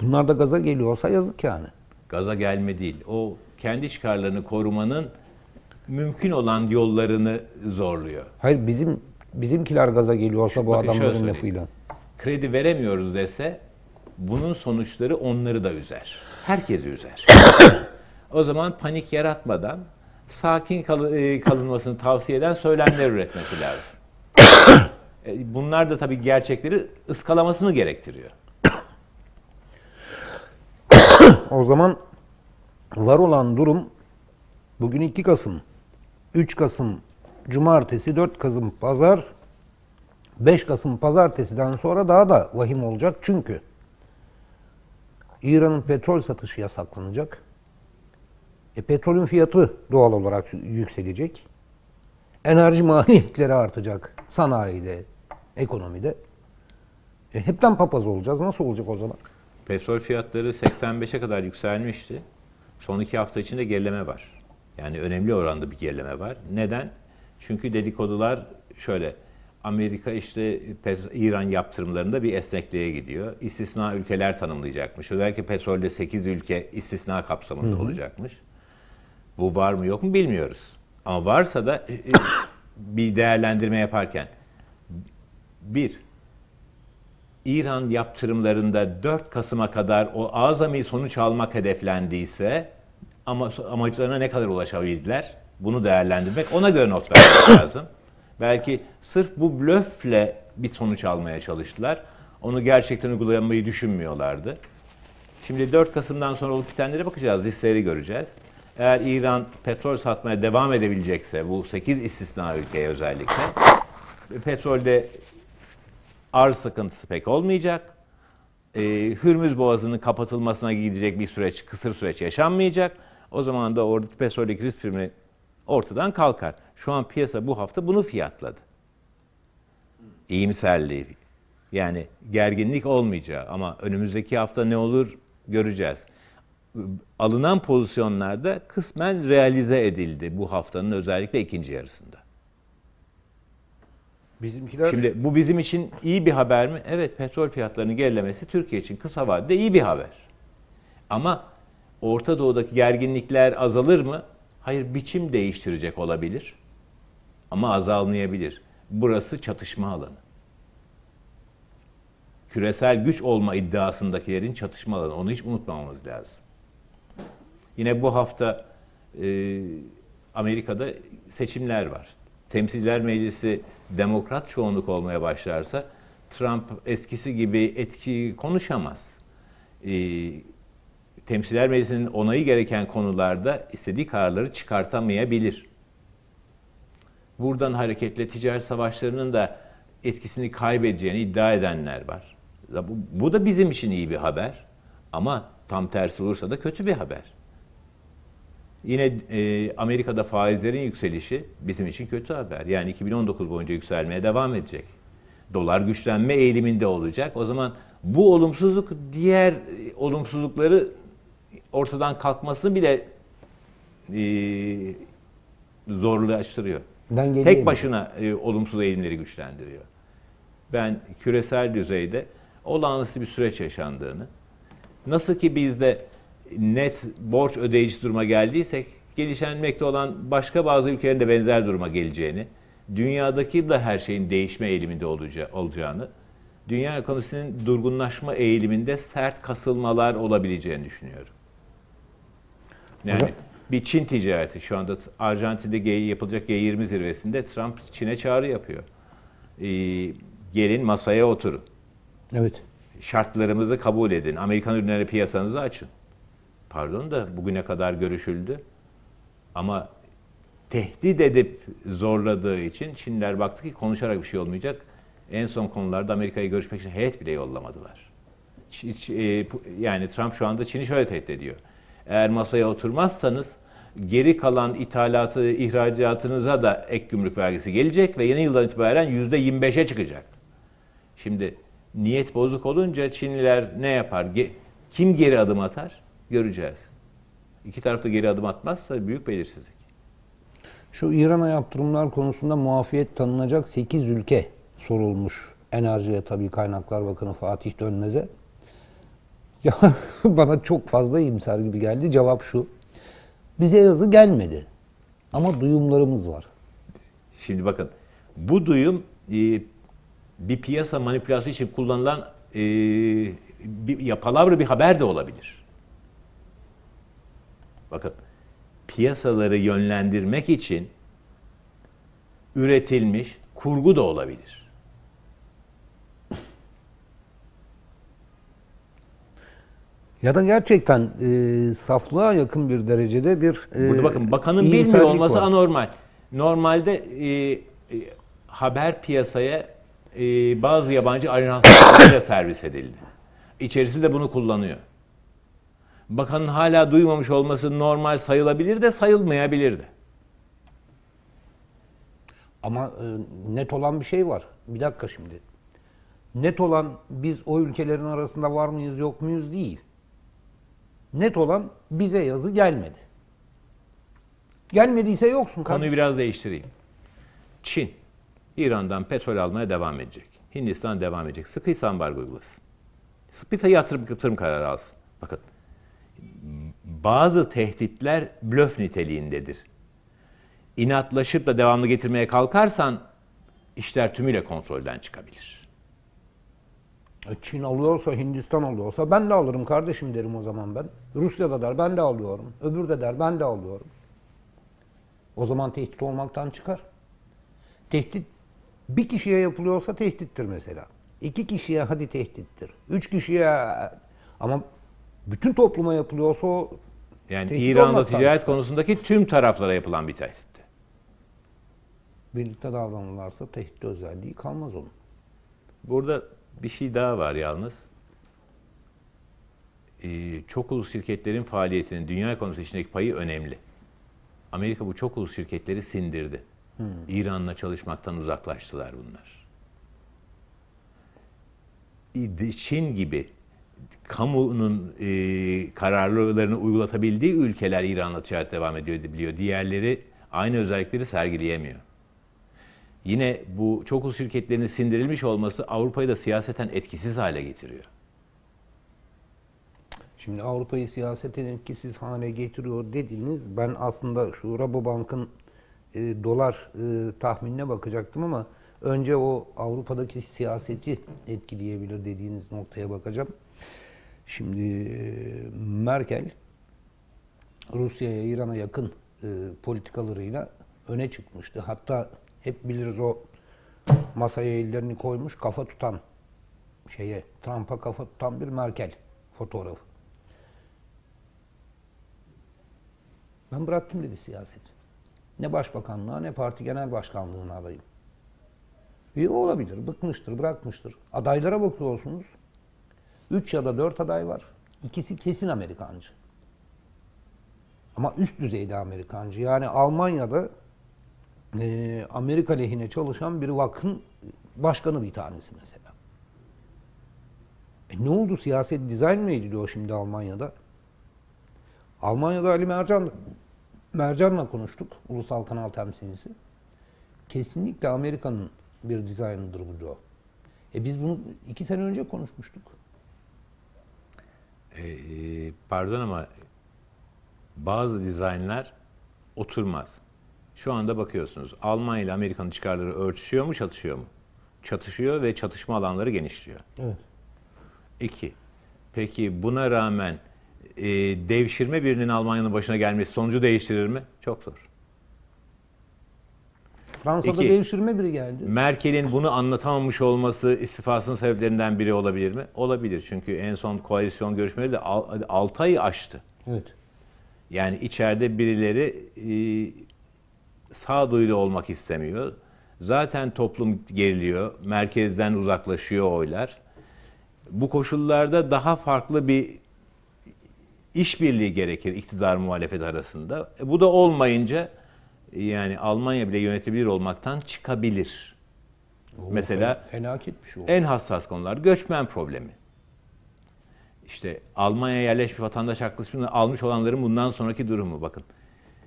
Bunlar da gaza geliyorsa yazık yani. Gaza gelme değil. O kendi çıkarlarını korumanın mümkün olan yollarını zorluyor. Hayır bizim bizimkiler gaza geliyorsa bu Bakın adamların lafıyla. Kredi veremiyoruz dese bunun sonuçları onları da üzer. Herkesi üzer. O zaman panik yaratmadan sakin kal- e, kalınmasını tavsiye eden söylemler üretmesi lazım. E, bunlar da tabii gerçekleri ıskalamasını gerektiriyor. o zaman var olan durum bugün 2 Kasım, 3 Kasım cumartesi, 4 Kasım pazar, 5 Kasım pazartesiden sonra daha da vahim olacak. Çünkü İran'ın petrol satışı yasaklanacak. E, petrolün fiyatı doğal olarak yükselecek. Enerji maliyetleri artacak sanayide, ekonomide. E, hepten papaz olacağız. Nasıl olacak o zaman? Petrol fiyatları 85'e kadar yükselmişti. Son iki hafta içinde gerileme var. Yani önemli oranda bir gerileme var. Neden? Çünkü dedikodular şöyle. Amerika işte İran yaptırımlarında bir esnekliğe gidiyor. İstisna ülkeler tanımlayacakmış. Özellikle petrolde 8 ülke istisna kapsamında Hı-hı. olacakmış. Bu var mı yok mu bilmiyoruz. Ama varsa da e, e, bir değerlendirme yaparken bir İran yaptırımlarında 4 Kasım'a kadar o azami sonuç almak hedeflendiyse ama amaçlarına ne kadar ulaşabildiler? Bunu değerlendirmek, ona göre not vermek lazım. Belki sırf bu blöfle bir sonuç almaya çalıştılar. Onu gerçekten uygulamayı düşünmüyorlardı. Şimdi 4 Kasım'dan sonra olup bitenlere bakacağız, listeleri göreceğiz. Eğer İran petrol satmaya devam edebilecekse bu 8 istisna ülkeye özellikle e, petrolde arz sıkıntısı pek olmayacak. Ee, Hürmüz Boğazı'nın kapatılmasına gidecek bir süreç, kısır süreç yaşanmayacak. O zaman da orada petroldeki risk primi ortadan kalkar. Şu an piyasa bu hafta bunu fiyatladı. İyimserliği. Yani gerginlik olmayacağı ama önümüzdeki hafta ne olur göreceğiz alınan pozisyonlarda kısmen realize edildi bu haftanın özellikle ikinci yarısında. Bizimkiler... Şimdi bu bizim için iyi bir haber mi? Evet petrol fiyatlarının gerilemesi Türkiye için kısa vadede iyi bir haber. Ama Orta Doğu'daki gerginlikler azalır mı? Hayır biçim değiştirecek olabilir. Ama azalmayabilir. Burası çatışma alanı. Küresel güç olma iddiasındakilerin çatışma alanı. Onu hiç unutmamamız lazım. Yine bu hafta e, Amerika'da seçimler var. Temsilciler Meclisi demokrat çoğunluk olmaya başlarsa Trump eskisi gibi etki konuşamaz. E, Temsilciler Meclisi'nin onayı gereken konularda istediği kararları çıkartamayabilir. Buradan hareketle ticaret savaşlarının da etkisini kaybedeceğini iddia edenler var. Bu, bu da bizim için iyi bir haber ama tam tersi olursa da kötü bir haber. Yine e, Amerika'da faizlerin yükselişi bizim için kötü haber. Yani 2019 boyunca yükselmeye devam edecek. Dolar güçlenme eğiliminde olacak. O zaman bu olumsuzluk diğer e, olumsuzlukları ortadan kalkmasını bile e, zorlaştırıyor. Tek başına e, olumsuz eğilimleri güçlendiriyor. Ben küresel düzeyde olağanüstü bir süreç yaşandığını, nasıl ki bizde net borç ödeyici duruma geldiysek gelişenmekte olan başka bazı ülkelerin de benzer duruma geleceğini, dünyadaki de her şeyin değişme eğiliminde olacağını, dünya ekonomisinin durgunlaşma eğiliminde sert kasılmalar olabileceğini düşünüyorum. Yani Hocam. bir Çin ticareti şu anda Arjantin'de G, yapılacak G20 zirvesinde Trump Çin'e çağrı yapıyor. Ee, gelin masaya oturun. Evet. Şartlarımızı kabul edin. Amerikan ürünleri piyasanızı açın pardon da bugüne kadar görüşüldü. Ama tehdit edip zorladığı için Çinler baktı ki konuşarak bir şey olmayacak. En son konularda Amerika'ya görüşmek için heyet bile yollamadılar. E, yani Trump şu anda Çin'i şöyle tehdit ediyor. Eğer masaya oturmazsanız geri kalan ithalatı, ihracatınıza da ek gümrük vergisi gelecek ve yeni yıldan itibaren yüzde 25'e çıkacak. Şimdi niyet bozuk olunca Çinliler ne yapar? Kim geri adım atar? göreceğiz. İki tarafta geri adım atmazsa büyük belirsizlik. Şu İran'a yaptırımlar konusunda muafiyet tanınacak 8 ülke sorulmuş. Enerji ve Tabi Kaynaklar Bakanı Fatih Dönmez'e. Ya bana çok fazla imsar gibi geldi. Cevap şu. Bize yazı gelmedi. Ama duyumlarımız var. Şimdi bakın. Bu duyum e, bir piyasa manipülasyonu için kullanılan e, bir, ya palavra bir haber de olabilir. Bakın piyasaları yönlendirmek için üretilmiş kurgu da olabilir. Ya da gerçekten e, saflığa yakın bir derecede bir e, Burada bakın bakanın bilmiyor olması var. anormal. Normalde e, e, haber piyasaya e, bazı yabancı ajanslarla servis edildi. İçerisi de bunu kullanıyor. Bakanın hala duymamış olması normal sayılabilir de sayılmayabilir de. Ama e, net olan bir şey var. Bir dakika şimdi. Net olan biz o ülkelerin arasında var mıyız yok muyuz değil. Net olan bize yazı gelmedi. Gelmediyse yoksun kardeşim. Konuyu biraz değiştireyim. Çin İran'dan petrol almaya devam edecek. Hindistan devam edecek. Sıkıysa ambargo uygulasın. Sıkıysa yatırım yatırım kararı alsın. Bakın bazı tehditler blöf niteliğindedir. İnatlaşıp da devamlı getirmeye kalkarsan işler tümüyle kontrolden çıkabilir. E, Çin alıyorsa, Hindistan alıyorsa ben de alırım kardeşim derim o zaman ben. Rusya da der ben de alıyorum. Öbür de der ben de alıyorum. O zaman tehdit olmaktan çıkar. Tehdit bir kişiye yapılıyorsa tehdittir mesela. İki kişiye hadi tehdittir. Üç kişiye ama bütün topluma yapılıyorsa o yani tehdit İran'da ticaret konusundaki tüm taraflara yapılan bir tehditti. Birlikte davranırlarsa tehdit özelliği kalmaz onun. Burada bir şey daha var yalnız. Ee, çok ulus şirketlerin faaliyetinin dünya ekonomisi içindeki payı önemli. Amerika bu çok ulus şirketleri sindirdi. Hmm. İran'la çalışmaktan uzaklaştılar bunlar. Çin gibi kamunun e, kararlarını uygulatabildiği ülkeler İran'la ticaret devam ediyor biliyor. Diğerleri aynı özellikleri sergileyemiyor. Yine bu çok uluslu şirketlerin sindirilmiş olması Avrupa'yı da siyaseten etkisiz hale getiriyor. Şimdi Avrupa'yı siyaseten etkisiz hale getiriyor dediniz. Ben aslında şu Rabobank'ın e, dolar e, tahminine bakacaktım ama Önce o Avrupa'daki siyaseti etkileyebilir dediğiniz noktaya bakacağım. Şimdi e, Merkel Rusya'ya, İran'a yakın e, politikalarıyla öne çıkmıştı. Hatta hep biliriz o masaya ellerini koymuş kafa tutan şeye Trump'a kafa tutan bir Merkel fotoğrafı. Ben bıraktım dedi siyaset. Ne başbakanlığa ne parti genel başkanlığına adayım. Üye olabilir, bıkmıştır, bırakmıştır. Adaylara bakıyorsunuz. Üç ya da dört aday var. İkisi kesin Amerikancı. Ama üst düzeyde Amerikancı. Yani Almanya'da e, Amerika lehine çalışan bir vakın başkanı bir tanesi mesela. E ne oldu? Siyaset dizayn mı ediliyor şimdi Almanya'da? Almanya'da Ali Mercan Mercan'la konuştuk. Ulusal kanal temsilcisi. Kesinlikle Amerika'nın bir dizayn durumudur. E biz bunu iki sene önce konuşmuştuk. E, e, pardon ama bazı dizaynlar oturmaz. Şu anda bakıyorsunuz Almanya ile Amerika'nın çıkarları örtüşüyor mu çatışıyor mu? Çatışıyor ve çatışma alanları genişliyor. Evet. İki. Peki buna rağmen e, devşirme birinin Almanya'nın başına gelmesi sonucu değiştirir mi? Çok zor. Fransa'da İki, devşirme biri geldi. Merkel'in bunu anlatamamış olması istifasının sebeplerinden biri olabilir mi? Olabilir. Çünkü en son koalisyon görüşmeleri de 6 ayı aştı. Evet. Yani içeride birileri e, sağduyulu olmak istemiyor. Zaten toplum geriliyor. Merkezden uzaklaşıyor oylar. Bu koşullarda daha farklı bir işbirliği gerekir iktidar muhalefet arasında. E, bu da olmayınca yani Almanya bile yönetilebilir olmaktan çıkabilir. Oo, Mesela fena gitmiş En hassas konular göçmen problemi. İşte Almanya'ya yerleşmiş vatandaş haklarını almış olanların bundan sonraki durumu bakın.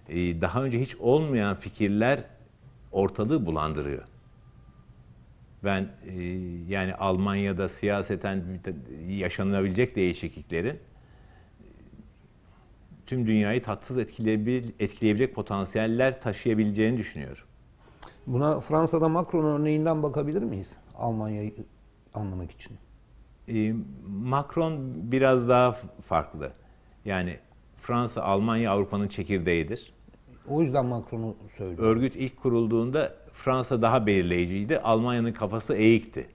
Ee, daha önce hiç olmayan fikirler ortalığı bulandırıyor. Ben e, yani Almanya'da siyaseten yaşanılabilecek değişikliklerin tüm dünyayı tatsız etkileyebilecek potansiyeller taşıyabileceğini düşünüyorum. Buna Fransa'da Macron örneğinden bakabilir miyiz? Almanya'yı anlamak için. Ee, Macron biraz daha farklı. Yani Fransa, Almanya Avrupa'nın çekirdeğidir. O yüzden Macron'u söylüyorum. Örgüt ilk kurulduğunda Fransa daha belirleyiciydi. Almanya'nın kafası eğikti.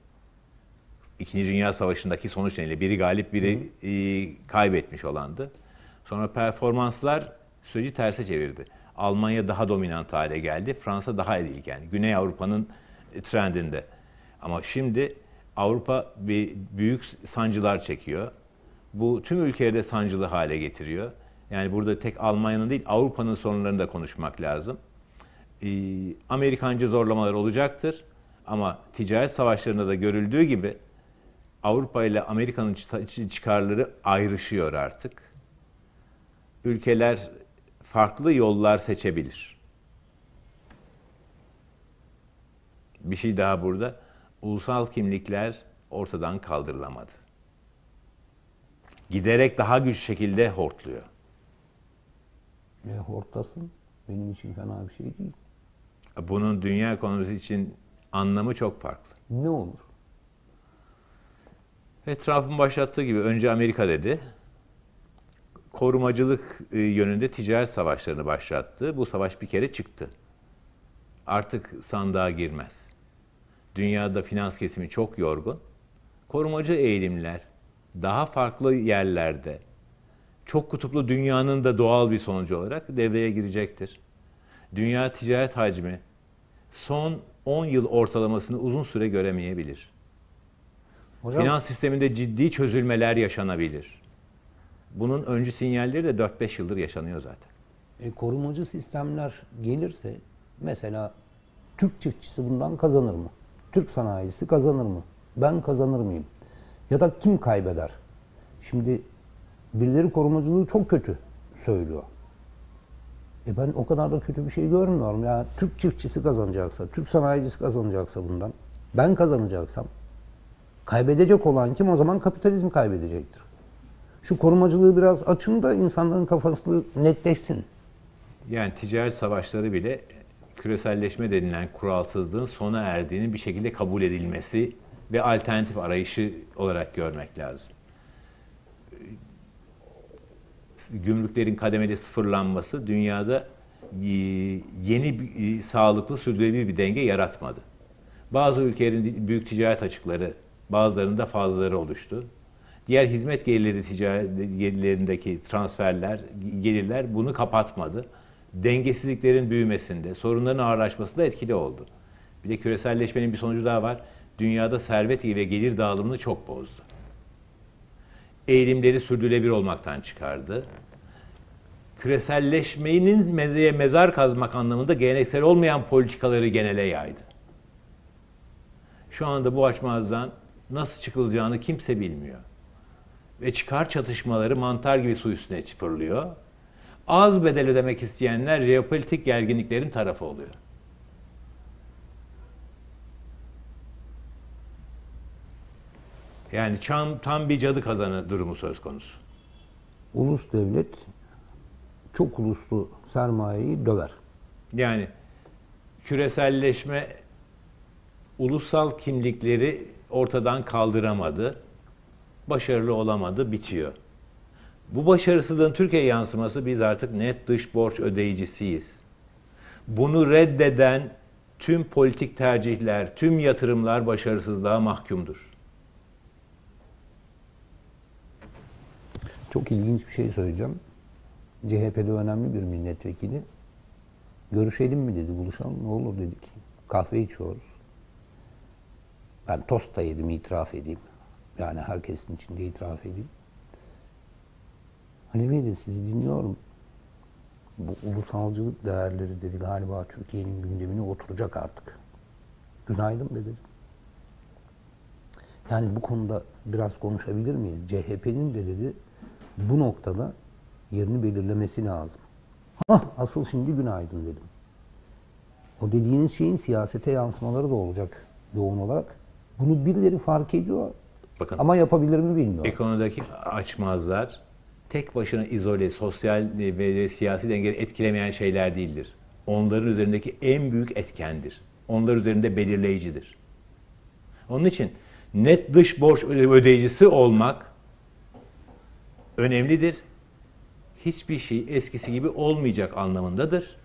İkinci Dünya Savaşı'ndaki sonuç nedeniyle biri galip biri Hı. E, kaybetmiş olandı. Sonra performanslar süreci terse çevirdi. Almanya daha dominant hale geldi. Fransa daha edilgen. Güney Avrupa'nın e, trendinde. Ama şimdi Avrupa bir büyük sancılar çekiyor. Bu tüm ülkeleri de sancılı hale getiriyor. Yani burada tek Almanya'nın değil Avrupa'nın sorunlarını da konuşmak lazım. Ee, Amerikancı zorlamalar olacaktır. Ama ticaret savaşlarında da görüldüğü gibi Avrupa ile Amerika'nın çıkarları ayrışıyor artık ülkeler farklı yollar seçebilir. Bir şey daha burada. Ulusal kimlikler ortadan kaldırılamadı. Giderek daha güç şekilde hortluyor. E, hortlasın. Benim için fena bir şey değil. Bunun dünya ekonomisi için anlamı çok farklı. Ne olur? Ve Trump'ın başlattığı gibi önce Amerika dedi korumacılık e, yönünde ticaret savaşlarını başlattı. Bu savaş bir kere çıktı. Artık sandığa girmez. Dünyada finans kesimi çok yorgun. Korumacı eğilimler daha farklı yerlerde çok kutuplu dünyanın da doğal bir sonucu olarak devreye girecektir. Dünya ticaret hacmi son 10 yıl ortalamasını uzun süre göremeyebilir. Hocam, Finans sisteminde ciddi çözülmeler yaşanabilir. Bunun öncü sinyalleri de 4-5 yıldır yaşanıyor zaten. E, korumacı sistemler gelirse mesela Türk çiftçisi bundan kazanır mı? Türk sanayisi kazanır mı? Ben kazanır mıyım? Ya da kim kaybeder? Şimdi birileri korumacılığı çok kötü söylüyor. E ben o kadar da kötü bir şey görmüyorum. Ya Türk çiftçisi kazanacaksa, Türk sanayicisi kazanacaksa bundan, ben kazanacaksam kaybedecek olan kim o zaman kapitalizm kaybedecektir. Şu korumacılığı biraz açın da insanların kafası netleşsin. Yani ticaret savaşları bile küreselleşme denilen kuralsızlığın sona erdiğini bir şekilde kabul edilmesi ve alternatif arayışı olarak görmek lazım. Gümrüklerin kademeli sıfırlanması dünyada e, yeni e, sağlıklı sürdürülebilir bir denge yaratmadı. Bazı ülkelerin büyük ticaret açıkları, bazılarında fazlaları oluştu. Diğer hizmet gelirleri ticaret gelirlerindeki transferler, gelirler bunu kapatmadı. Dengesizliklerin büyümesinde, sorunların ağırlaşmasında etkili oldu. Bir de küreselleşmenin bir sonucu daha var. Dünyada servet ve gelir dağılımını çok bozdu. Eğilimleri sürdürülebilir olmaktan çıkardı. Küreselleşmenin mezar kazmak anlamında geleneksel olmayan politikaları genele yaydı. Şu anda bu açmazdan nasıl çıkılacağını kimse bilmiyor ve çıkar çatışmaları mantar gibi su üstüne fırlıyor. Az bedel ödemek isteyenler jeopolitik gerginliklerin tarafı oluyor. Yani tam, tam bir cadı kazanı durumu söz konusu. Ulus devlet çok uluslu sermayeyi döver. Yani küreselleşme ulusal kimlikleri ortadan kaldıramadı başarılı olamadı, bitiyor. Bu başarısızlığın Türkiye yansıması biz artık net dış borç ödeyicisiyiz. Bunu reddeden tüm politik tercihler, tüm yatırımlar başarısızlığa mahkumdur. Çok ilginç bir şey söyleyeceğim. CHP'de önemli bir milletvekili. Görüşelim mi dedi, buluşalım ne olur dedik. Kahve içiyoruz. Ben tost da yedim, itiraf edeyim. Yani herkesin içinde itiraf edeyim. Ali Bey de sizi dinliyorum. Bu ulusalcılık değerleri dedi galiba Türkiye'nin gündemine oturacak artık. Günaydın be dedim. Yani bu konuda biraz konuşabilir miyiz? CHP'nin de dedi bu noktada yerini belirlemesi lazım. Hah asıl şimdi günaydın dedim. O dediğiniz şeyin siyasete yansımaları da olacak yoğun olarak. Bunu birileri fark ediyor Bakın. Ama yapabilir mi bilmiyorum. Ekonomideki açmazlar tek başına izole, sosyal ve siyasi dengeyi etkilemeyen şeyler değildir. Onların üzerindeki en büyük etkendir. Onlar üzerinde belirleyicidir. Onun için net dış borç ödeyicisi olmak önemlidir. Hiçbir şey eskisi gibi olmayacak anlamındadır.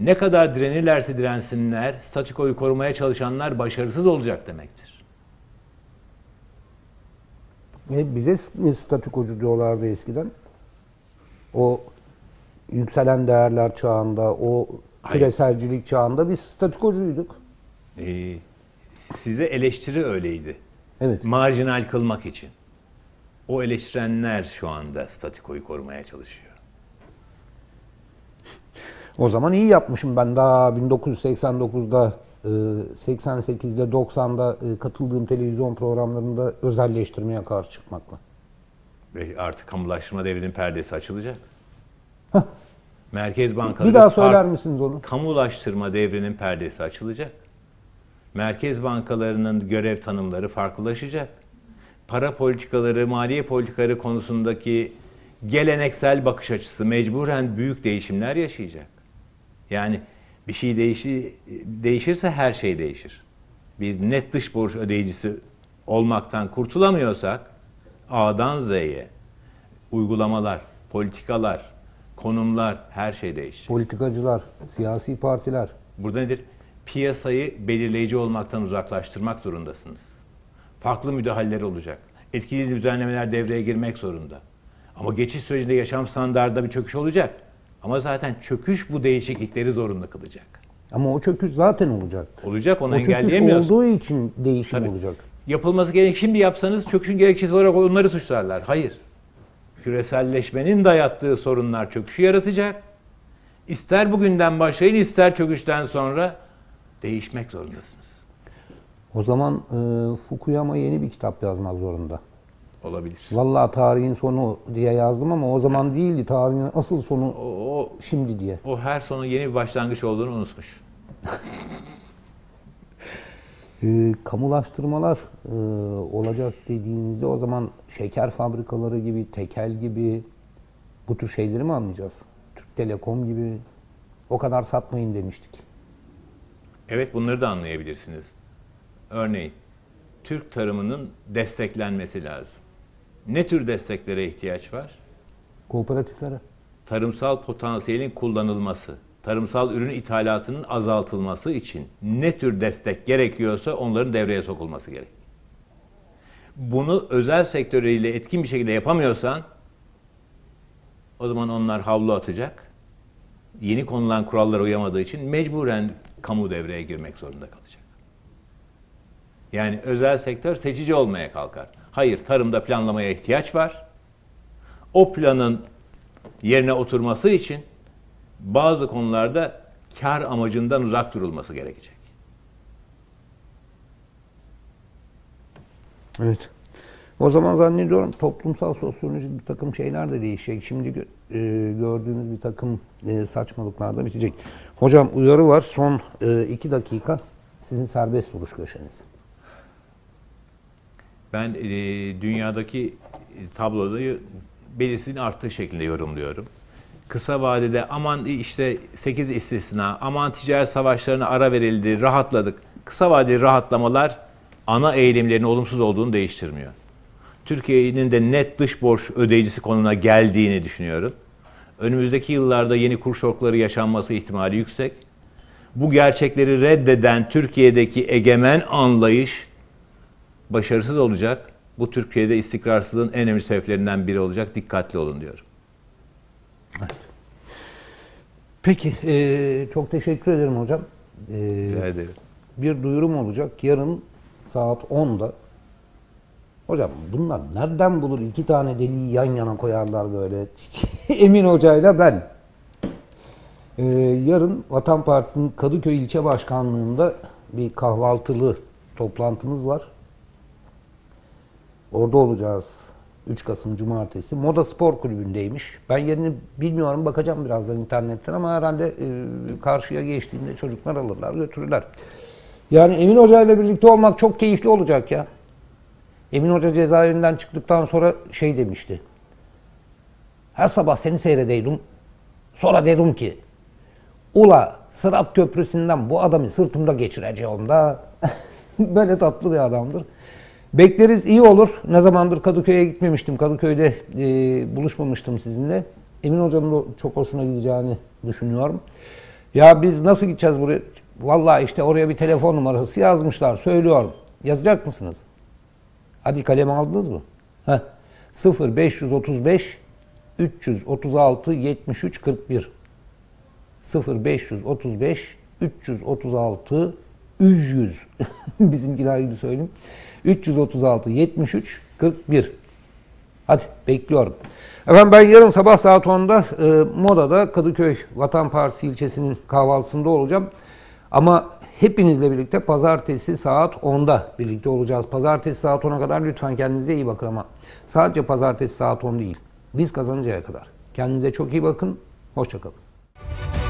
Ne kadar direnirlerse dirensinler, statikoyu korumaya çalışanlar başarısız olacak demektir. E, bize statükocu diyorlardı eskiden. O yükselen değerler çağında, o Hayır. çağında biz statükocuyduk. Ee, size eleştiri öyleydi. Evet. Marjinal kılmak için. O eleştirenler şu anda statikoyu korumaya çalışıyor. O zaman iyi yapmışım ben daha 1989'da 88'de e, 90'da e, katıldığım televizyon programlarında özelleştirmeye karşı çıkmakla. Ve artık kamulaştırma devrinin perdesi açılacak. Heh. Merkez bankaları. bir daha söyler misiniz onu? Kamulaştırma devrinin perdesi açılacak. Merkez bankalarının görev tanımları farklılaşacak. Para politikaları, maliye politikaları konusundaki geleneksel bakış açısı mecburen büyük değişimler yaşayacak. Yani bir şey değişi, değişirse her şey değişir. Biz net dış borç ödeyicisi olmaktan kurtulamıyorsak A'dan Z'ye uygulamalar, politikalar, konumlar her şey değişir. Politikacılar, siyasi partiler. Burada nedir? Piyasayı belirleyici olmaktan uzaklaştırmak zorundasınız. Farklı müdahaleler olacak. Etkili düzenlemeler devreye girmek zorunda. Ama geçiş sürecinde yaşam standartında bir çöküş olacak. Ama zaten çöküş bu değişiklikleri zorunda kılacak. Ama o çöküş zaten olacak. Olacak onu o engelleyemiyoruz. olduğu için değişim Tabii. olacak. Yapılması gerek şimdi yapsanız çöküşün gerekçesi olarak onları suçlarlar. Hayır. Küreselleşmenin dayattığı sorunlar çöküşü yaratacak. İster bugünden başlayın ister çöküşten sonra değişmek zorundasınız. O zaman e, Fukuyama yeni bir kitap yazmak zorunda olabilir. Vallahi tarihin sonu diye yazdım ama o zaman değildi. Tarihin asıl sonu o, o şimdi diye. O her sonu yeni bir başlangıç olduğunu unutmuş. e, kamulaştırmalar e, olacak dediğinizde o zaman şeker fabrikaları gibi, tekel gibi bu tür şeyleri mi anlayacağız? Türk Telekom gibi o kadar satmayın demiştik. Evet bunları da anlayabilirsiniz. Örneğin Türk tarımının desteklenmesi lazım ne tür desteklere ihtiyaç var? Kooperatiflere. Tarımsal potansiyelin kullanılması, tarımsal ürün ithalatının azaltılması için ne tür destek gerekiyorsa onların devreye sokulması gerek. Bunu özel sektörüyle etkin bir şekilde yapamıyorsan o zaman onlar havlu atacak. Yeni konulan kurallara uyamadığı için mecburen kamu devreye girmek zorunda kalacak. Yani özel sektör seçici olmaya kalkar. Hayır, tarımda planlamaya ihtiyaç var. O planın yerine oturması için bazı konularda kar amacından uzak durulması gerekecek. Evet. O zaman zannediyorum toplumsal sosyolojik bir takım şeyler de değişecek. Şimdi e, gördüğünüz bir takım e, saçmalıklar da bitecek. Hocam uyarı var. Son e, iki dakika sizin serbest duruş köşeniz ben e, dünyadaki e, tabloyu belirsizliğin arttığı şeklinde yorumluyorum. Kısa vadede aman e, işte 8 istisna, aman ticaret savaşlarına ara verildi, rahatladık. Kısa vadeli rahatlamalar ana eğilimlerin olumsuz olduğunu değiştirmiyor. Türkiye'nin de net dış borç ödeyicisi konumuna geldiğini düşünüyorum. Önümüzdeki yıllarda yeni kur şokları yaşanması ihtimali yüksek. Bu gerçekleri reddeden Türkiye'deki egemen anlayış başarısız olacak. Bu Türkiye'de istikrarsızlığın en önemli sebeplerinden biri olacak. Dikkatli olun diyorum. Peki, e, çok teşekkür ederim hocam. E, Rica ederim. Bir duyurum olacak. Yarın saat 10'da. Hocam bunlar nereden bulur? iki tane deliği yan yana koyarlar böyle. Emin Hoca'yla ben. E, yarın Vatan Partisi'nin Kadıköy İlçe başkanlığında bir kahvaltılı toplantımız var. Orada olacağız. 3 Kasım Cumartesi. Moda Spor Kulübü'ndeymiş. Ben yerini bilmiyorum. Bakacağım birazdan internetten ama herhalde e, karşıya geçtiğinde çocuklar alırlar götürürler. Yani Emin Hoca ile birlikte olmak çok keyifli olacak ya. Emin Hoca cezaevinden çıktıktan sonra şey demişti. Her sabah seni seyredeydim. Sonra dedim ki Ula Sırat Köprüsü'nden bu adamı sırtımda geçireceğim da. Böyle tatlı bir adamdır. Bekleriz iyi olur. Ne zamandır Kadıköy'e gitmemiştim. Kadıköy'de e, buluşmamıştım sizinle. Emin Hoca'nın da çok hoşuna gideceğini düşünüyorum. Ya biz nasıl gideceğiz buraya? Valla işte oraya bir telefon numarası yazmışlar. Söylüyorum. Yazacak mısınız? Hadi kalemi aldınız mı? Heh. 0 535 336 73 41 0 535 336 300 bizimkiler gibi söyleyeyim. 336 73 41. Hadi bekliyorum. Efendim ben yarın sabah saat 10'da e, Moda'da Kadıköy Vatan Partisi ilçesinin kahvaltısında olacağım. Ama hepinizle birlikte pazartesi saat 10'da birlikte olacağız. Pazartesi saat 10'a kadar lütfen kendinize iyi bakın ama sadece pazartesi saat 10 değil. Biz kazanıncaya kadar. Kendinize çok iyi bakın. Hoşçakalın.